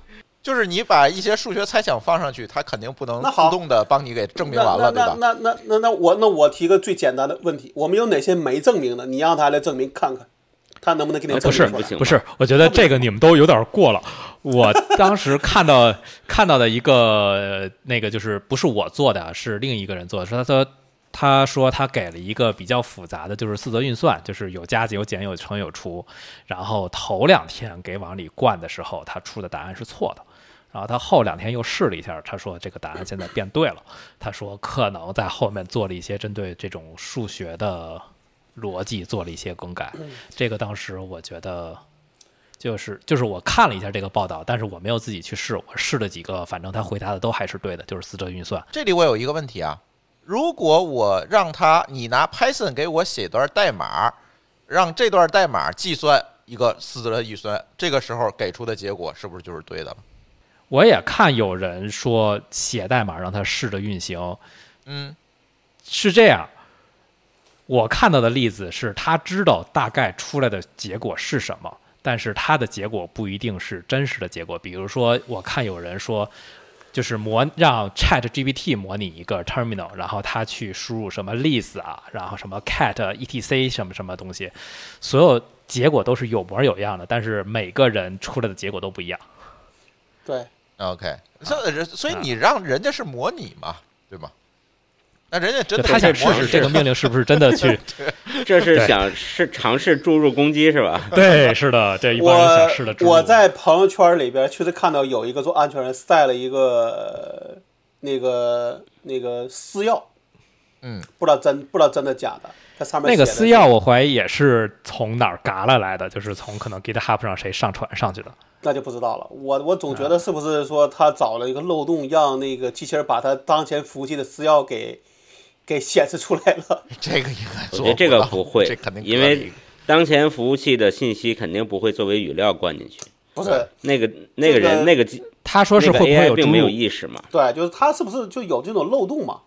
就是你把一些数学猜想放上去，他肯定不能自动的帮你给证明完了，对吧？那那那那我那我提个最简单的问题，我们有哪些没证明的？你让他来证明看看，他能不能给你证明出来？不是不是，我觉得这个你们都有点过了。我当时看到 看到的一个那个就是不是我做的，是另一个人做的。是他说他说他给了一个比较复杂的就是四则运算，就是有加有减有乘有除。然后头两天给往里灌的时候，他出的答案是错的。然后他后两天又试了一下，他说这个答案现在变对了。他说可能在后面做了一些针对这种数学的逻辑做了一些更改。这个当时我觉得。就是就是我看了一下这个报道，但是我没有自己去试，我试了几个，反正他回答的都还是对的，就是四则运算。这里我有一个问题啊，如果我让他，你拿 Python 给我写一段代码，让这段代码计算一个四则运算，这个时候给出的结果是不是就是对的？我也看有人说写代码让他试着运行，嗯，是这样。我看到的例子是他知道大概出来的结果是什么。但是它的结果不一定是真实的结果。比如说，我看有人说，就是模让 Chat GPT 模拟一个 terminal，然后他去输入什么 list 啊，然后什么 cat etc 什么什么东西，所有结果都是有模有样的，但是每个人出来的结果都不一样。对，OK，所以所以你让人家是模拟嘛，对吗？那人家真的想试试这个命令是不是真的去？这是想是尝试注入攻击是吧？对，是的，这一波人想试的。我在朋友圈里边确实看到有一个做安全人晒了一个那个那个私钥，嗯，不知道真不知道真的假的。它上面那个私钥，我怀疑也是从哪儿嘎了来的，就是从可能 GitHub 上谁上传上去的，那就不知道了。我我总觉得是不是说他找了一个漏洞，让那个机器人把他当前服务器的私钥给。给显示出来了，这个应该，我觉得这个不会，这肯定，因为当前服务器的信息肯定不会作为语料灌进去。不是那个那个人那个，他说是会不会有注入？并没有意识嘛。对，就是他是不是就有这种漏洞嘛？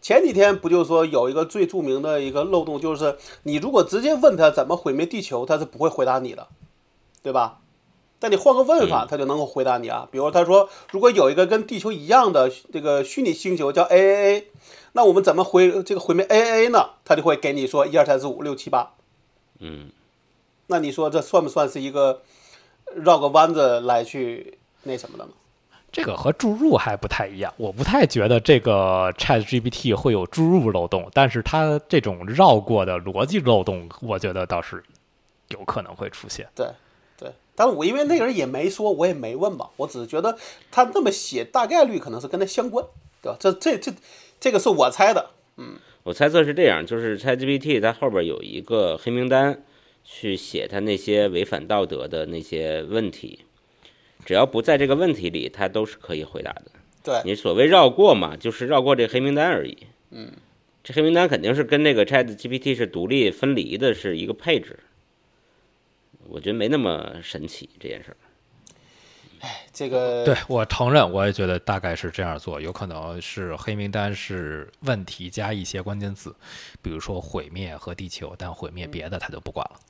前几天不就说有一个最著名的一个漏洞，就是你如果直接问他怎么毁灭地球，他是不会回答你的，对吧？但你换个问法，他就能够回答你啊。比如他说，如果有一个跟地球一样的这个虚拟星球叫 A A A。那我们怎么回这个毁灭 A A 呢？他就会给你说一二三四五六七八，嗯，那你说这算不算是一个绕个弯子来去那什么的呢？这个和注入还不太一样，我不太觉得这个 Chat GPT 会有注入漏洞，但是它这种绕过的逻辑漏洞，我觉得倒是有可能会出现。对，对，但我因为那个人也没说，我也没问吧，我只是觉得他那么写，大概率可能是跟他相关，对吧？这这这。这个是我猜的，嗯，我猜测是这样，就是 ChatGPT 它后边有一个黑名单，去写它那些违反道德的那些问题，只要不在这个问题里，它都是可以回答的。对你所谓绕过嘛，就是绕过这个黑名单而已。嗯，这黑名单肯定是跟那个 ChatGPT 是独立分离的，是一个配置。我觉得没那么神奇这件事儿。哎，这个对我承认，我也觉得大概是这样做，有可能是黑名单是问题加一些关键字，比如说毁灭和地球，但毁灭别的他就不管了。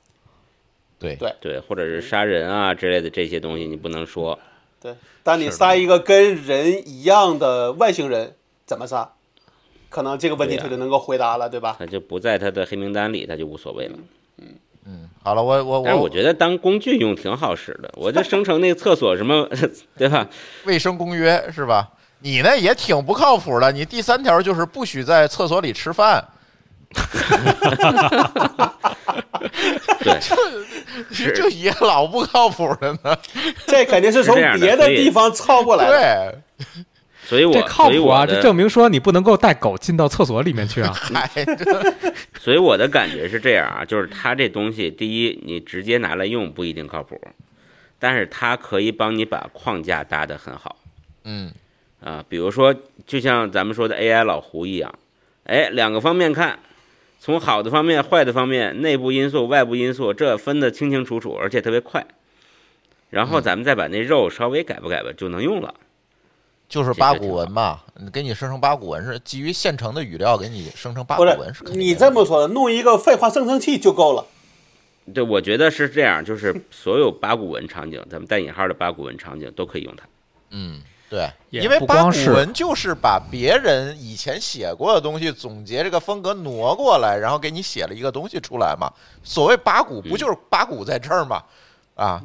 对对对，或者是杀人啊之类的这些东西你不能说。对，但你杀一个跟人一样的外星人怎么杀？可能这个问题他就能够回答了，对吧？他就不在他的黑名单里，他就无所谓了。嗯。嗯，好了，我我我，但我觉得当工具用挺好使的，我就生成那个厕所什么，对吧？卫生公约是吧？你那也挺不靠谱的，你第三条就是不许在厕所里吃饭。对，就也老不靠谱了呢，这肯定是从别的地方抄过来。对。所以我这靠谱啊！这证明说你不能够带狗进到厕所里面去啊。所以我的感觉是这样啊，就是它这东西，第一你直接拿来用不一定靠谱，但是它可以帮你把框架搭得很好。嗯，啊，比如说就像咱们说的 AI 老胡一样，哎，两个方面看，从好的方面、坏的方面、内部因素、外部因素，这分得清清楚楚，而且特别快。然后咱们再把那肉稍微改吧改吧，就能用了。就是八股文嘛，给你生成八股文是基于现成的语料给你生成八股文是。你这么说，的，弄一个废话生成器就够了。对，我觉得是这样，就是所有八股文场景，咱们带引号的八股文场景都可以用它。嗯，对，因为八股文就是把别人以前写过的东西总结这个风格挪过来，然后给你写了一个东西出来嘛。所谓八股，不就是八股在这儿吗？啊，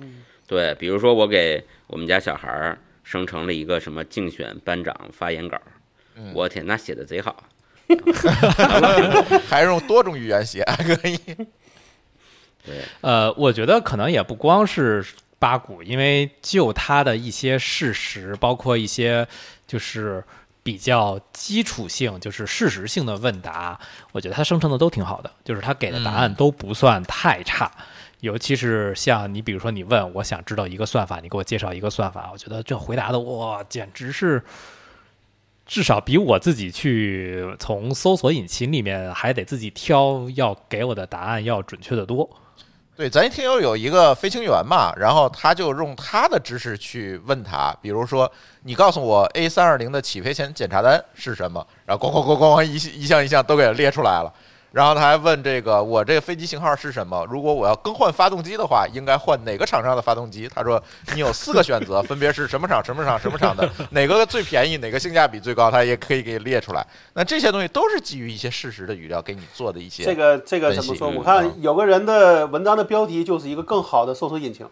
对，比如说我给我们家小孩儿。生成了一个什么竞选班长发言稿？我天，那写的贼好，还用多种语言写，还可以。对，呃，我觉得可能也不光是八股，因为就他的一些事实，包括一些就是比较基础性、就是事实性的问答，我觉得他生成的都挺好的，就是他给的答案都不算太差。尤其是像你，比如说你问我想知道一个算法，你给我介绍一个算法，我觉得这回答的哇，简直是至少比我自己去从搜索引擎里面还得自己挑要给我的答案要准确得多。对，咱听友有一个飞行员嘛，然后他就用他的知识去问他，比如说你告诉我 A 三二零的起飞前检查单是什么，然后咣咣咣咣咣一一项一项都给列出来了。然后他还问这个，我这个飞机型号是什么？如果我要更换发动机的话，应该换哪个厂商的发动机？他说你有四个选择，分别是什么厂、什么厂、什么厂的，哪个最便宜，哪个性价比最高，他也可以给你列出来。那这些东西都是基于一些事实的语料给你做的一些这个这个怎么说？我看有个人的文章的标题就是一个更好的搜索引擎。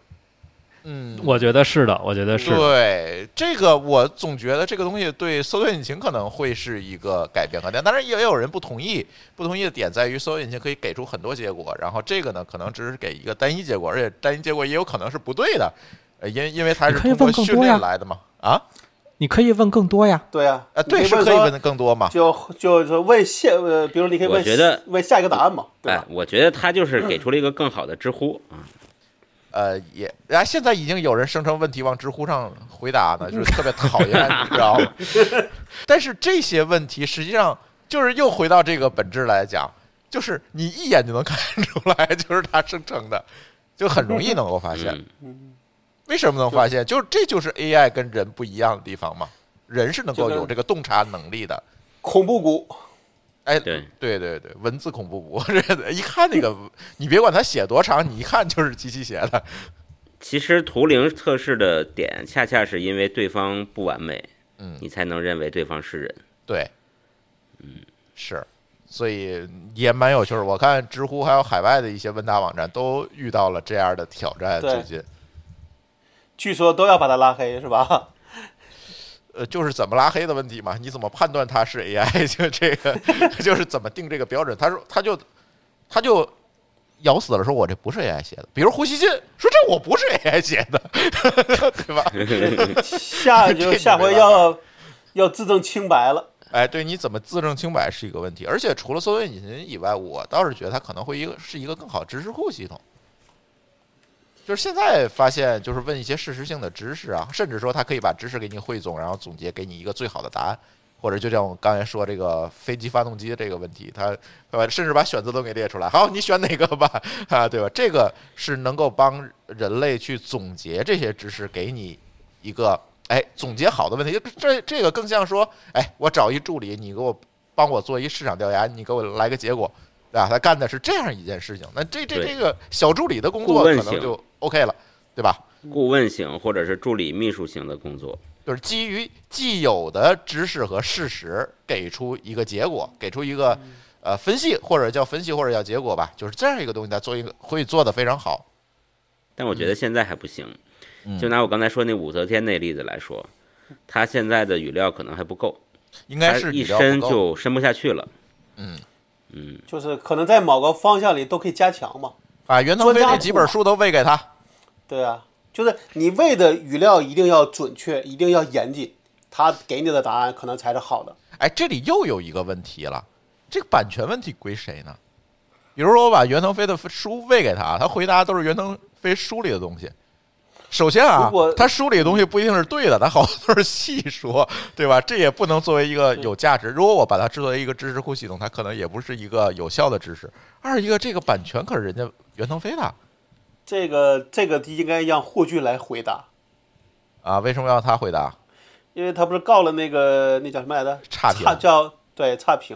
嗯，我觉得是的，我觉得是对这个，我总觉得这个东西对搜索引擎可能会是一个改变和变，当然也有人不同意，不同意的点在于搜索引擎可以给出很多结果，然后这个呢可能只是给一个单一结果，而且单一结果也有可能是不对的，呃，因因为它是通过 训练来的嘛，啊，你可以问更多呀，对呀，啊对是可以问的更多嘛，就就是问下，呃，比如你可以问，我觉得问下一个答案嘛，哎，我觉得他就是给出了一个更好的知乎啊。呃，也，然后现在已经有人生成问题往知乎上回答呢，就是特别讨厌，你知道吗？但是这些问题实际上就是又回到这个本质来讲，就是你一眼就能看出来，就是它生成的，就很容易能够发现。为什么能发现？就是这就是 AI 跟人不一样的地方嘛，人是能够有这个洞察能力的。恐怖谷，哎，对对对对，文字恐怖谷，一看那个，你别管他写多长，你一看就是机器写的。其实图灵测试的点，恰恰是因为对方不完美，嗯，你才能认为对方是人。对，嗯，是，所以也蛮有趣儿。我看知乎还有海外的一些问答网站都遇到了这样的挑战，最近，据说都要把他拉黑，是吧？呃，就是怎么拉黑的问题嘛？你怎么判断它是 AI？就这个，就是怎么定这个标准？他说，他就他就咬死了说，我这不是 AI 写的。比如胡锡进说，这我不是 AI 写的，对吧？下就下回要要自证清白了。哎，对，你怎么自证清白是一个问题。而且除了搜索引擎以外，我倒是觉得它可能会一个是一个更好知识库系统。就是现在发现，就是问一些事实性的知识啊，甚至说他可以把知识给你汇总，然后总结给你一个最好的答案，或者就像我刚才说这个飞机发动机这个问题，他对甚至把选择都给列出来，好，你选哪个吧，啊，对吧？这个是能够帮人类去总结这些知识，给你一个哎总结好的问题，这这个更像说，哎，我找一助理，你给我帮我做一市场调研，你给我来个结果，对吧？他干的是这样一件事情，那这这这个小助理的工作可能就。OK 了，对吧？顾问型或者是助理秘书型的工作，就是基于既有的知识和事实，给出一个结果，给出一个呃分析，或者叫分析，或者叫结果吧，就是这样一个东西，他做一个会做的非常好。但我觉得现在还不行，就拿我刚才说那武则天那例子来说，他现在的语料可能还不够，应该是一深就深不下去了。嗯嗯，就是可能在某个方向里都可以加强嘛。把袁腾飞这几本书都喂给他，对啊，就是你喂的语料一定要准确，一定要严谨，他给你的答案可能才是好的。哎，这里又有一个问题了，这个版权问题归谁呢？比如说我把袁腾飞的书喂给他，他回答都是袁腾飞书里的东西。首先啊，他书里的东西不一定是对的，他好多都是戏说，对吧？这也不能作为一个有价值。如果我把它制作为一个知识库系统，它可能也不是一个有效的知识。二一个，这个版权可是人家。袁腾飞的，这个这个应该让霍炬来回答，啊，为什么要他回答？因为他不是告了那个那叫什么来着？差差叫对差评，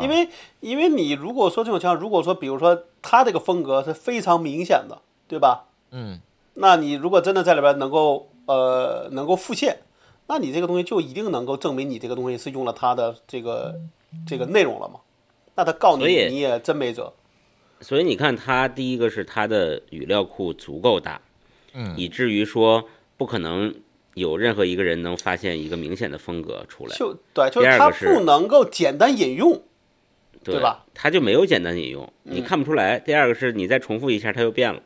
因为因为你如果说这种枪，如果说比如说他这个风格是非常明显的，对吧？嗯，那你如果真的在里边能够呃能够复现，那你这个东西就一定能够证明你这个东西是用了他的这个这个内容了嘛？那他告你你也真没辙。所以你看，他第一个是他的语料库足够大，嗯，以至于说不可能有任何一个人能发现一个明显的风格出来。就对，就是他不能够简单引用，对吧？他就没有简单引用，你看不出来。第二个是你再重复一下，他又变了，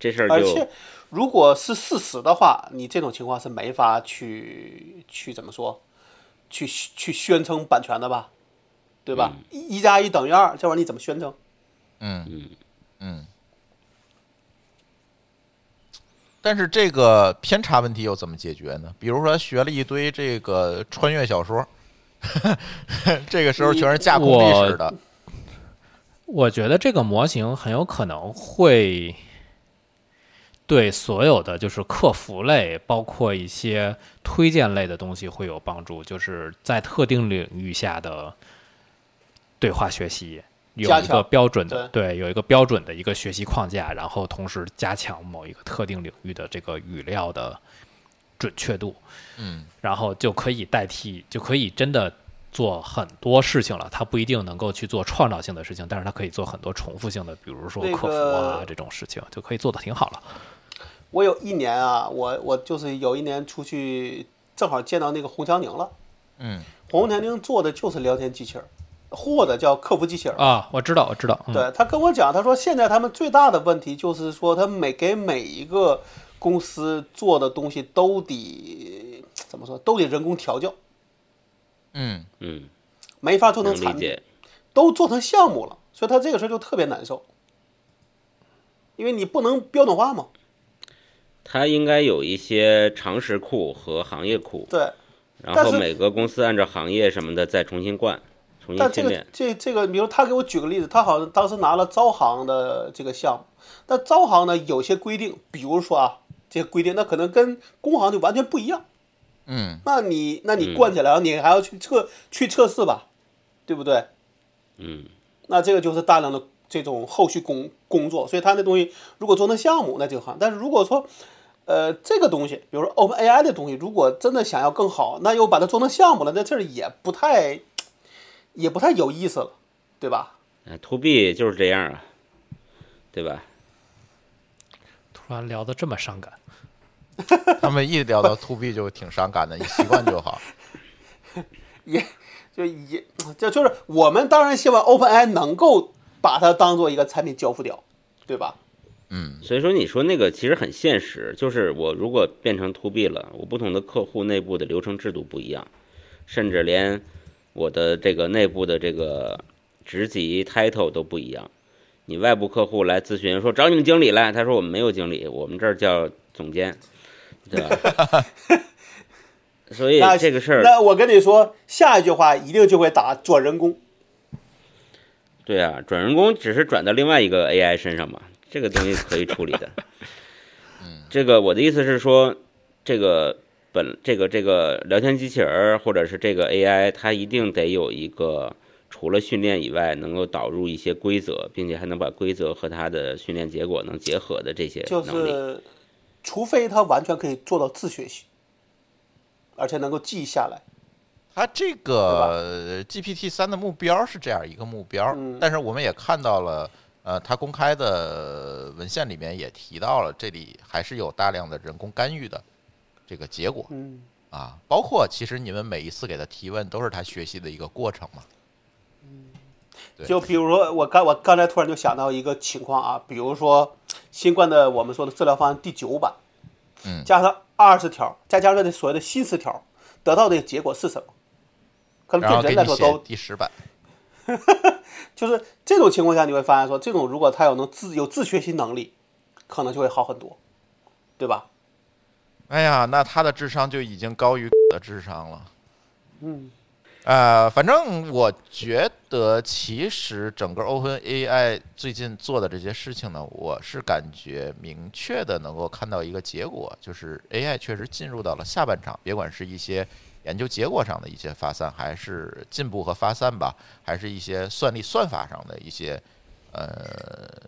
这事儿就而且如果是事实的话，你这种情况是没法去去怎么说，去去宣称版权的吧，对吧？一加一等于二，这玩意儿你怎么宣称？嗯嗯但是这个偏差问题又怎么解决呢？比如说学了一堆这个穿越小说，这个时候全是架空历史的。我觉得这个模型很有可能会对所有的就是客服类，包括一些推荐类的东西会有帮助，就是在特定领域下的对话学习。有一个标准的对，有一个标准的一个学习框架，然后同时加强某一个特定领域的这个语料的准确度，嗯，然后就可以代替，就可以真的做很多事情了。它不一定能够去做创造性的事情，但是它可以做很多重复性的，比如说客服啊这种事情，就可以做的挺好了。我有一年啊，我我就是有一年出去，正好见到那个胡强宁了，嗯，红娘宁做的就是聊天机器人。货的叫客服机器人啊，我知道，我知道。对他跟我讲，他说现在他们最大的问题就是说，他每给每一个公司做的东西都得怎么说，都得人工调教。嗯嗯，没法做成产品，都做成项目了，所以他这个事就特别难受，因为你不能标准化嘛。他应该有一些常识库和行业库，对，然后每个公司按照行业什么的再重新灌。但这个这这个，比如他给我举个例子，他好像当时拿了招行的这个项目，那招行呢有些规定，比如说啊，这规定那可能跟工行就完全不一样，嗯，那你那你灌起来，你还要去测去测试吧，对不对？嗯，那这个就是大量的这种后续工工作，所以他那东西如果做成项目那就好，但是如果说呃这个东西，比如说 Open AI 的东西，如果真的想要更好，那又把它做成项目了，那这儿也不太。也不太有意思了，对吧？嗯，to B 就是这样啊，对吧？突然聊得这么伤感，他们一聊到 to B 就挺伤感的，你习惯就好。也就也就就是我们当然希望 Open AI 能够把它当做一个产品交付掉，对吧？嗯，所以说你说那个其实很现实，就是我如果变成 to B 了，我不同的客户内部的流程制度不一样，甚至连。我的这个内部的这个职级 title 都不一样，你外部客户来咨询说找你们经理来，他说我们没有经理，我们这儿叫总监，对吧？所以这个事儿，那我跟你说，下一句话一定就会打转人工。对啊，转人工只是转到另外一个 AI 身上嘛，这个东西可以处理的。嗯，这个我的意思是说，这个。本这个这个聊天机器人或者是这个 AI，它一定得有一个除了训练以外，能够导入一些规则，并且还能把规则和它的训练结果能结合的这些能力。就是，除非它完全可以做到自学习，而且能够记下来。它这个 GPT 三的目标是这样一个目标，但是我们也看到了，呃，它公开的文献里面也提到了，这里还是有大量的人工干预的。这个结果，嗯，啊，包括其实你们每一次给他提问，都是他学习的一个过程嘛，嗯，就比如说我刚我刚才突然就想到一个情况啊，比如说新冠的我们说的治疗方案第九版，嗯，加上二十条，再加上这所谓的新十条，得到的结果是什么？可能对人来说都第十版，哈哈，就是这种情况下你会发现说，这种如果他有能自有自学习能力，可能就会好很多，对吧？哎呀，那他的智商就已经高于我的智商了。嗯，呃，反正我觉得，其实整个 Open AI 最近做的这些事情呢，我是感觉明确的能够看到一个结果，就是 AI 确实进入到了下半场。别管是一些研究结果上的一些发散，还是进步和发散吧，还是一些算力、算法上的一些呃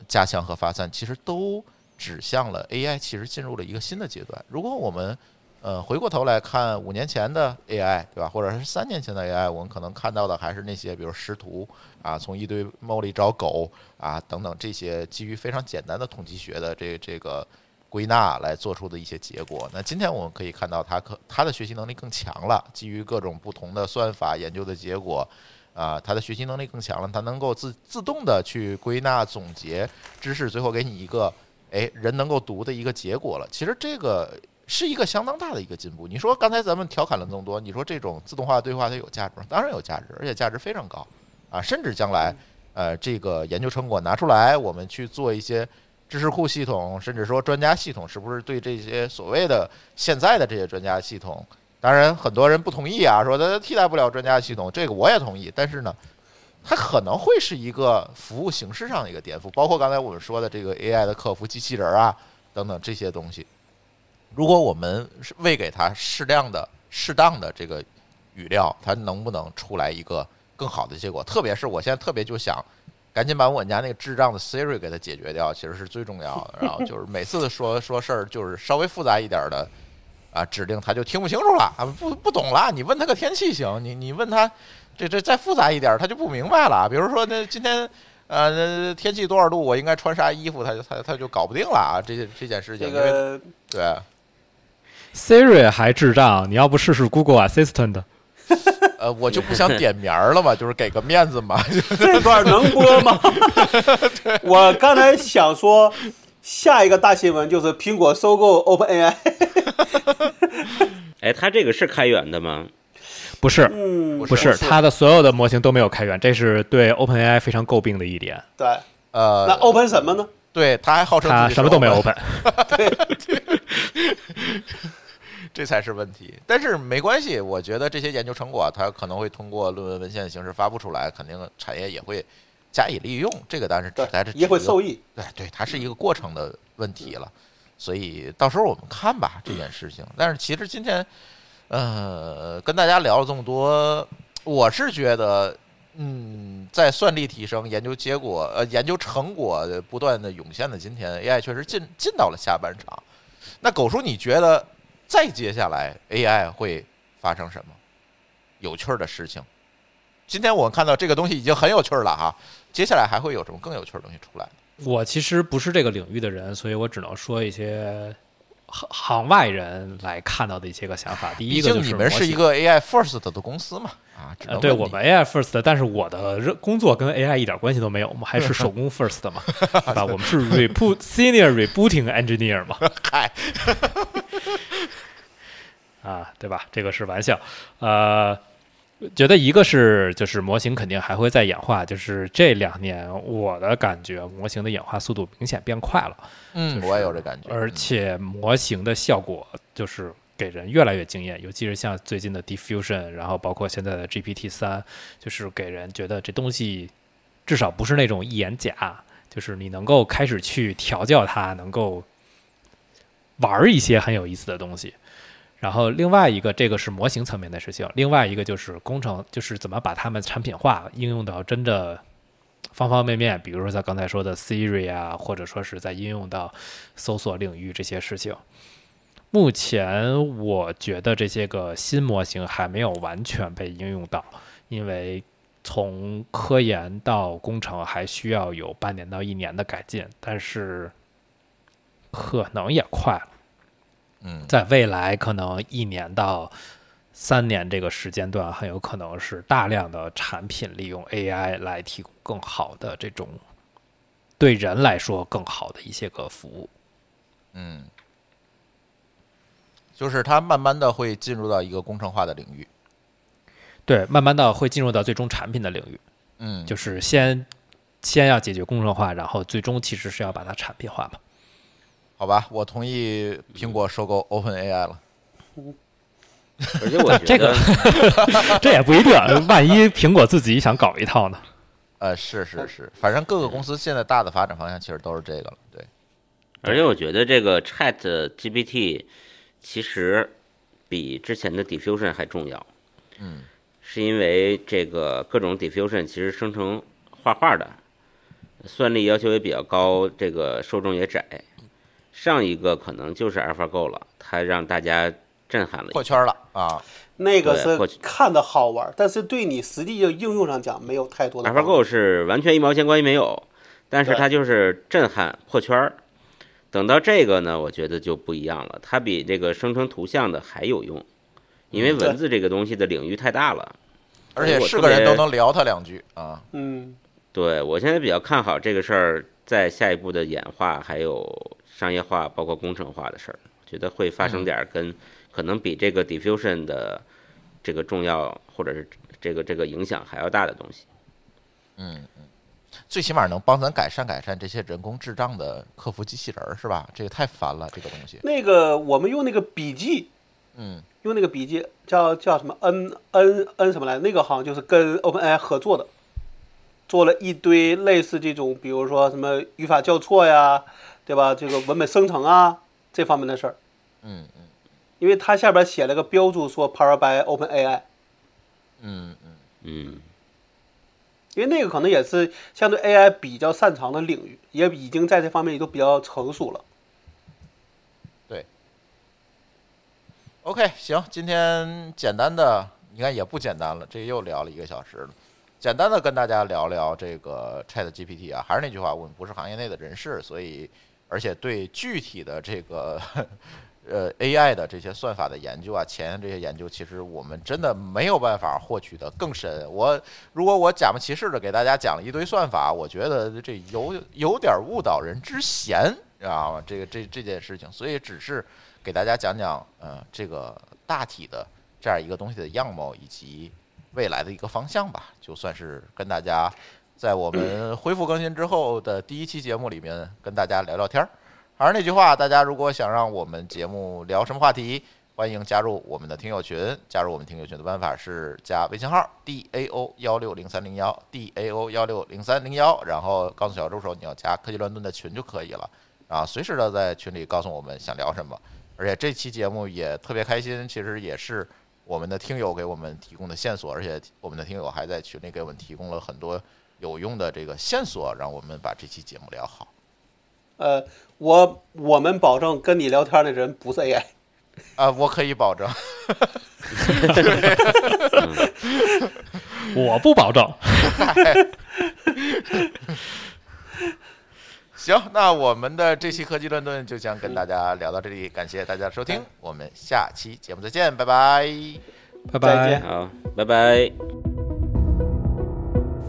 加强和发散，其实都。指向了 AI，其实进入了一个新的阶段。如果我们呃回过头来看五年前的 AI，对吧？或者是三年前的 AI，我们可能看到的还是那些，比如识图啊，从一堆猫里找狗啊，等等这些基于非常简单的统计学的这这个归纳来做出的一些结果。那今天我们可以看到，它可它的学习能力更强了，基于各种不同的算法研究的结果啊，它的学习能力更强了，它能够自自动的去归纳总结知识，最后给你一个。哎，人能够读的一个结果了，其实这个是一个相当大的一个进步。你说刚才咱们调侃了那么多，你说这种自动化对话它有价值吗？当然有价值，而且价值非常高，啊，甚至将来，呃，这个研究成果拿出来，我们去做一些知识库系统，甚至说专家系统，是不是对这些所谓的现在的这些专家系统，当然很多人不同意啊，说它替代不了专家系统，这个我也同意，但是呢。它可能会是一个服务形式上的一个颠覆，包括刚才我们说的这个 AI 的客服机器人啊等等这些东西。如果我们喂给它适量的、适当的这个语料，它能不能出来一个更好的结果？特别是我现在特别就想赶紧把我家那个智障的 Siri 给它解决掉，其实是最重要的。然后 就是每次说说事儿，就是稍微复杂一点的啊指令，它就听不清楚了啊，不不懂了。你问他个天气行？你你问他。这这再复杂一点，他就不明白了。比如说，那今天呃天气多少度，我应该穿啥衣服，他就他他就搞不定了啊。这件这件事情，这个、对，Siri 还智障，你要不试试 Google Assistant？呃，我就不想点名了嘛，就是给个面子嘛。这 段能播吗？我刚才想说下一个大新闻就是苹果收购 OpenAI。哎，他这个是开源的吗？不是，不是，它的所有的模型都没有开源，这是对 Open AI 非常诟病的一点。对，呃，那 Open 什么呢？对他还号称他什么都没有 Open，对，这才是问题。但是没关系，我觉得这些研究成果，它可能会通过论文文献的形式发布出来，肯定产业也会加以利用。这个当然是，在是也会受益。对，对，它是一个过程的问题了，所以到时候我们看吧这件事情。但是其实今天。呃，跟大家聊了这么多，我是觉得，嗯，在算力提升、研究结果、呃研究成果不断的涌现的今天，AI 确实进进到了下半场。那狗叔，你觉得再接下来 AI 会发生什么有趣儿的事情？今天我看到这个东西已经很有趣儿了哈，接下来还会有什么更有趣儿的东西出来？我其实不是这个领域的人，所以我只能说一些。行外人来看到的一些个想法，第一个就是，你们是一个 AI first 的公司嘛，啊，对，我们 AI first，但是我的工作跟 AI 一点关系都没有，我们还是手工 first 嘛，对吧？我们是 rebo t senior rebooting engineer 嘛，嗨，啊，对吧？这个是玩笑，呃。觉得一个是就是模型肯定还会再演化，就是这两年我的感觉，模型的演化速度明显变快了。嗯，我也有这感觉。而且模型的效果就是给人越来越惊艳，尤其是像最近的 diffusion，然后包括现在的 GPT 三，就是给人觉得这东西至少不是那种一眼假，就是你能够开始去调教它，能够玩一些很有意思的东西。然后另外一个，这个是模型层面的事情；另外一个就是工程，就是怎么把他们产品化，应用到真的方方面面。比如说像刚才说的 Siri 啊，或者说是在应用到搜索领域这些事情。目前我觉得这些个新模型还没有完全被应用到，因为从科研到工程还需要有半年到一年的改进。但是可能也快了。嗯，在未来可能一年到三年这个时间段，很有可能是大量的产品利用 AI 来提供更好的这种对人来说更好的一些个服务。嗯，就是它慢慢的会进入到一个工程化的领域。对，慢慢的会进入到最终产品的领域。嗯，就是先先要解决工程化，然后最终其实是要把它产品化嘛。好吧，我同意苹果收购 Open AI 了。而且我觉得 这个 这也不一定，万一苹果自己想搞一套呢？呃，是是是，反正各个公司现在大的发展方向其实都是这个了。对。而且我觉得这个 Chat GPT 其实比之前的 Diffusion 还重要。嗯。是因为这个各种 Diffusion 其实生成画画的，算力要求也比较高，这个受众也窄。上一个可能就是 AlphaGo 了，它让大家震撼了，破圈了啊！那个是看的好玩，但是对你实际应用上讲没有太多的。AlphaGo 是完全一毛钱关系没有，但是它就是震撼破圈儿。等到这个呢，我觉得就不一样了，它比这个生成图像的还有用，因为文字这个东西的领域太大了，而且是个人都能聊他两句啊。嗯，对我现在比较看好这个事儿在下一步的演化还有。商业化包括工程化的事儿，我觉得会发生点跟可能比这个 diffusion 的这个重要或者是这个这个影响还要大的东西。嗯嗯，最起码能帮咱改善改善这些人工智障的客服机器人儿是吧？这个太烦了，这个东西。那个我们用那个笔记，嗯，用那个笔记叫叫什么 n n n 什么来，那个好像就是跟 OpenAI 合作的，做了一堆类似这种，比如说什么语法校错呀。对吧？这个文本生成啊，这方面的事儿。嗯嗯，因为它下边写了个标注说 p o w e r by Open AI”。嗯嗯嗯，因为那个可能也是相对 AI 比较擅长的领域，也已经在这方面也都比较成熟了。对。OK，行，今天简单的，你看也不简单了，这又聊了一个小时。了。简单的跟大家聊聊这个 Chat GPT 啊，还是那句话，我们不是行业内的人士，所以。而且对具体的这个，呃，AI 的这些算法的研究啊，前沿这些研究，其实我们真的没有办法获取的更深。我如果我假模其式的给大家讲了一堆算法，我觉得这有有点误导人之嫌，知道吗？这个这这件事情，所以只是给大家讲讲，嗯，这个大体的这样一个东西的样貌以及未来的一个方向吧，就算是跟大家。在我们恢复更新之后的第一期节目里面跟大家聊聊天儿，还是那句话，大家如果想让我们节目聊什么话题，欢迎加入我们的听友群。加入我们听友群的办法是加微信号 dao 幺六零三零幺 dao 幺六零三零幺，然后告诉小助手你要加科技乱炖的群就可以了。啊，随时的在群里告诉我们想聊什么。而且这期节目也特别开心，其实也是我们的听友给我们提供的线索，而且我们的听友还在群里给我们提供了很多。有用的这个线索，让我们把这期节目聊好。呃，我我们保证跟你聊天的人不是 AI，啊，我可以保证。我不保证。行，那我们的这期科技乱炖就将跟大家聊到这里，感谢大家收听，我们下期节目再见，拜拜，拜拜，好，拜拜。